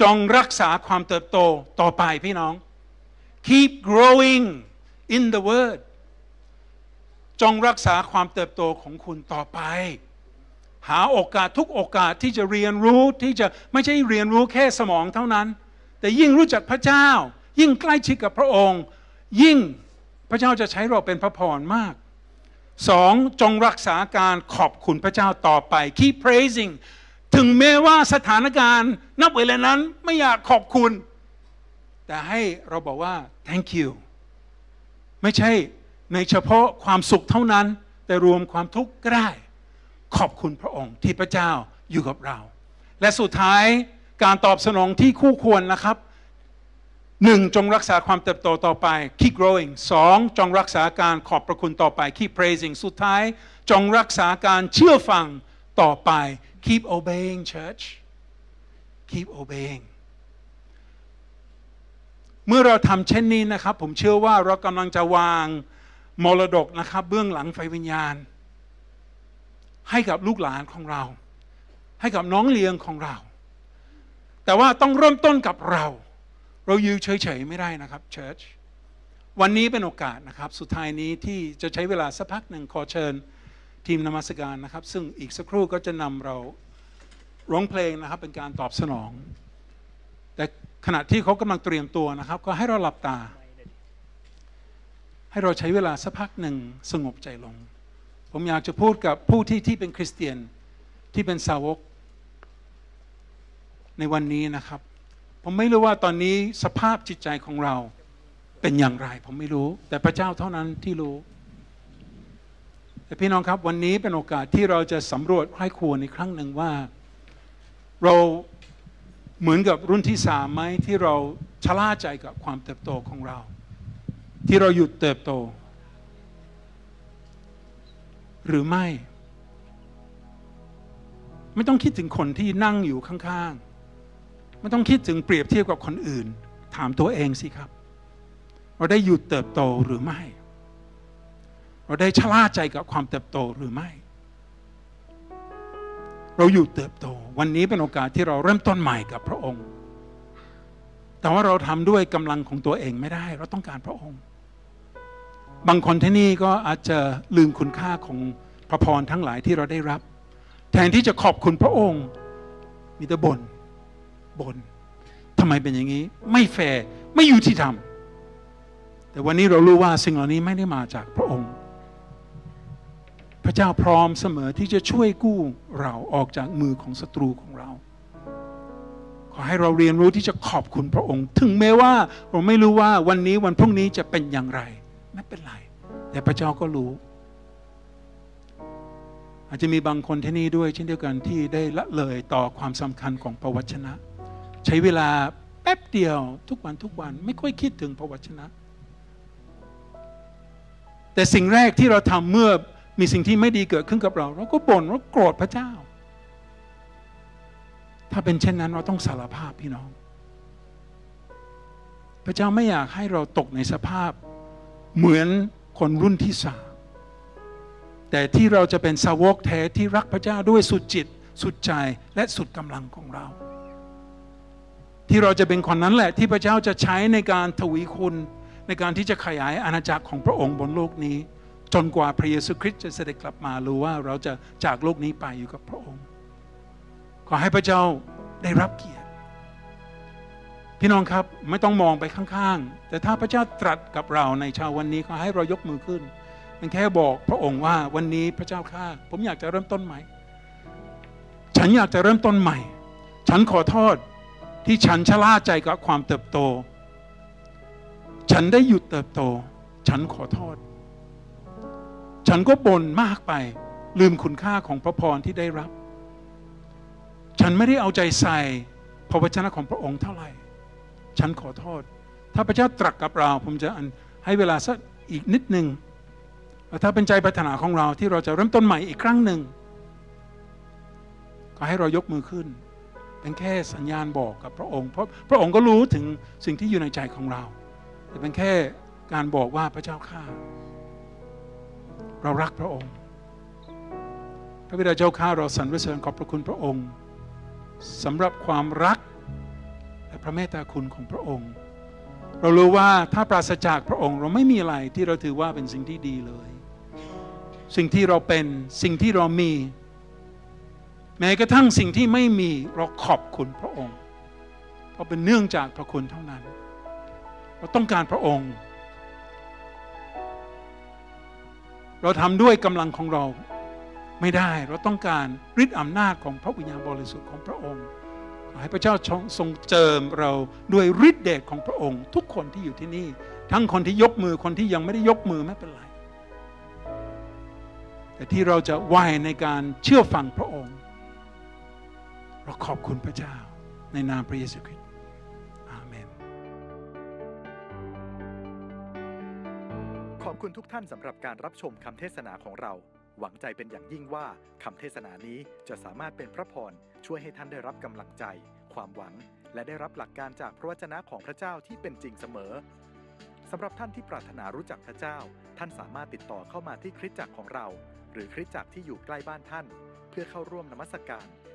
จงรักษาความเติบโตต่อไปพี่น้อง keep growing in the word จงรักษาความเติบโตของคุณต่อไป หาโอกาสทุกโอกาสที่จะเรียนรู้ที่จะไม่ใช่เรียนรู้แค่สมองเท่านั้น แต่ยิ่งรู้จักพระเจ้า ยิ่งใกล้ชิดกับพระองค์ ยิ่งพระเจ้าจะใช้เราเป็นพระพรมาก สอง จงรักษาการขอบคุณพระเจ้าต่อไป keep praising ถึงแม้ว่าสถานการณ์นับเวลานั้น ไม่อยากขอบคุณ แต่ให้เราบอกว่า thank you ไม่ใช่ในเฉพาะความสุขเท่านั้นแต่รวมความทุกข์ก็ได้ขอบคุณพระองค์ที่พระเจ้าอยู่กับเรา และสุดท้ายการตอบสนองที่คู่ควรนะครับหนึ่งจงรักษาความเติบโตต่อไป keep growing สองจงรักษาการขอบพระคุณต่อไป keep praising สุดท้ายจงรักษาการเชื่อฟังต่อไป keep obeying church keep obeying เมื่อเราทำเช่นนี้นะครับผมเชื่อว่าเรากำลังจะวางมรดกนะครับเบื้องหลังไฟวิญญาณ ให้กับลูกหลานของเรา ให้กับน้องเลี้ยงของเรา แต่ว่าต้องเริ่มต้นกับเราเรายืนเฉยๆไม่ได้นะครับเชิร์ชวันนี้เป็นโอกาสนะครับ สุดท้ายนี้ที่จะใช้เวลาสักพักหนึ่งขอเชิญ ทีมนมัสการนะครับ ซึ่งอีกสักครู่ก็จะนำเราร้องเพลงนะครับ เป็นการตอบสนอง แต่ขณะที่เขากำลังเตรียมตัวนะครับ ก็ให้เราหลับตา ให้เราใช้เวลาสักพักหนึ่งสงบใจลง ผมอยากจะพูดกับผู้ที่ที่เป็นคริสเตียนที่เป็นสาวกในวันนี้นะครับผมไม่รู้ว่าตอนนี้สภาพจิตใจของเราเป็นอย่างไรผมไม่รู้ แต่พระเจ้าเท่านั้นที่รู้แต่พี่น้องครับวันนี้เป็นโอกาสที่เราจะสำรวจใคร่ควรในครั้งหนึ่งว่า เราเหมือนกับรุ่นที่สามไหมที่เราชะล่าใจกับความเติบโตของเรา ที่เราหยุดเติบโต หรือไม่ ไม่ต้องคิดถึงคนที่นั่งอยู่ข้าง ๆไม่ต้องคิดถึงเปรียบเทียบกับคนอื่น ถามตัวเองสิครับ เราได้หยุดเติบโตหรือไม่ เราได้ชะล่าใจกับความเติบโตหรือไม่ เราอยู่เติบโต วันนี้เป็นโอกาสที่เราเริ่มต้นใหม่กับพระองค์ แต่ว่าเราทำด้วยกำลังของตัวเองไม่ได้ เราต้องการพระองค์ บางคนที่นี่ก็อาจจะลืมคุณค่าของพระพรทั้งหลายที่เราได้รับ แทนที่จะขอบคุณพระองค์ มีแต่บ่นบน่นทำไมเป็นอย่างนี้ ไม่แฟร์ไม่อยู่ที่ทำแต่วันนี้เรารู้ว่าสิ่งเหล่านี้ไม่ได้มาจากพระองค์ พระเจ้าพร้อมเสมอที่จะช่วยกู้เราออกจากมือของศัตรูของเรา ขอให้เราเรียนรู้ที่จะขอบคุณพระองค์ ถึงแม้ว่าเราไม่รู้ว่าวันนี้วันพรุ่งนี้จะเป็นอย่างไร ไม่เป็นไรแต่พระเจ้าก็รู้ อาจจะมีบางคนที่นี่ด้วยเช่นเดียวกันที่ได้ละเลยต่อความสำคัญของประวัชนะใช้เวลาแป๊บเดียวทุกวันทุกวันไม่ค่อยคิดถึงพระวจนะ แต่สิ่งแรกที่เราทำเมื่อมีสิ่งที่ไม่ดีเกิดขึ้นกับเรา เราก็บ่นว่าโกรธพระเจ้า ถ้าเป็นเช่นนั้นเราต้องสารภาพพี่น้อง พระเจ้าไม่อยากให้เราตกในสภาพเหมือนคนรุ่นที่สามแต่ที่เราจะเป็นสาวกแท้ที่รักพระเจ้าด้วยสุดจิตสุดใจและสุดกำลังของเราที่เราจะเป็นคนนั้นแหละ ที่พระเจ้าจะใช้ในการถวีคุณในการที่จะขยายอาณาจักรของพระองค์บนโลกนี้ จนกว่าพระเยซูคริสต์จะเสด็จกลับมาหรือว่าเราจะจากโลกนี้ไปอยู่กับพระองค์ ขอให้พระเจ้าได้รับเกียรติพี่น้องครับไม่ต้องมองไปข้างๆ แต่ถ้าพระเจ้าตรัสกับเราในเช้าวันนี้ขอให้เรายกมือขึ้น มันแค่บอกพระองค์ว่าวันนี้พระเจ้าข้า ผมอยากจะเริ่มต้นใหม่ ฉันอยากจะเริ่มต้นใหม่ ฉันขอโทษที่ฉันชะล่าใจกับความเติบโต ฉันได้หยุดเติบโต ฉันขอโทษฉันก็บ่นมากไป ลืมคุณค่าของพระพรที่ได้รับ ฉันไม่ได้เอาใจใส่ พระวจนะของพระองค์เท่าไหร่ ฉันขอโทษ ถ้าพระเจ้าตรัสกับเราผมจะให้เวลาสักอีกนิดหนึ่งถ้าเป็นใจปรารถนาของเราที่เราจะเริ่มต้นใหม่อีกครั้งหนึ่งก็ให้เรายกมือขึ้นเป็นแค่สัญญาณบอกกับพระองค์เพราะพระองค์ก็รู้ถึงสิ่งที่อยู่ในใจของเราแต่เป็นแค่การบอกว่าพระเจ้าข้าเรารักพระองค์พระบิดาเจ้าข้าเราสรรเสริญขอบพระคุณพระองค์สำหรับความรักและพระเมตตาคุณของพระองค์ เรารู้ว่าถ้าปราศจากพระองค์เราไม่มีอะไรที่เราถือว่าเป็นสิ่งที่ดีเลย สิ่งที่เราเป็นสิ่งที่เรามีแม้กระทั่งสิ่งที่ไม่มี เราขอบคุณพระองค์ เพราะเป็นเนื่องจากพระคุณเท่านั้นเราต้องการพระองค์ เราทำด้วยกำลังของเราไม่ได้เราต้องการฤทธิ์อำนาจของพระวิญญาณบริสุทธิ์ของพระองค์ให้พระเจ้าทรงเจิมเราด้วยฤทธิเดชของพระองค์ ทุกคนที่อยู่ที่นี่ ทั้งคนที่ยกมือคนที่ยังไม่ได้ยกมือไม่เป็นไรแต่ที่เราจะไหวในการเชื่อฟังพระองค์เราขอบคุณพระเจ้า ในนามพระเยซูคริสต์ อาเมนขอบคุณทุกท่านสำหรับการรับชมคำเทศนาของเรา หวังใจเป็นอย่างยิ่งว่าคำเทศนานี้จะสามารถเป็นพระพรช่วยให้ท่านได้รับกำลังใจ ความหวัง และได้รับหลักการจากพระวจนะของพระเจ้าที่เป็นจริงเสมอสำหรับท่านที่ปรารถนารู้จักพระเจ้า ท่านสามารถติดต่อเข้ามาที่คริสตจักรของเรา หรือคริสตจักรที่อยู่ใกล้บ้านท่าน เพื่อเข้าร่วมนมัสการ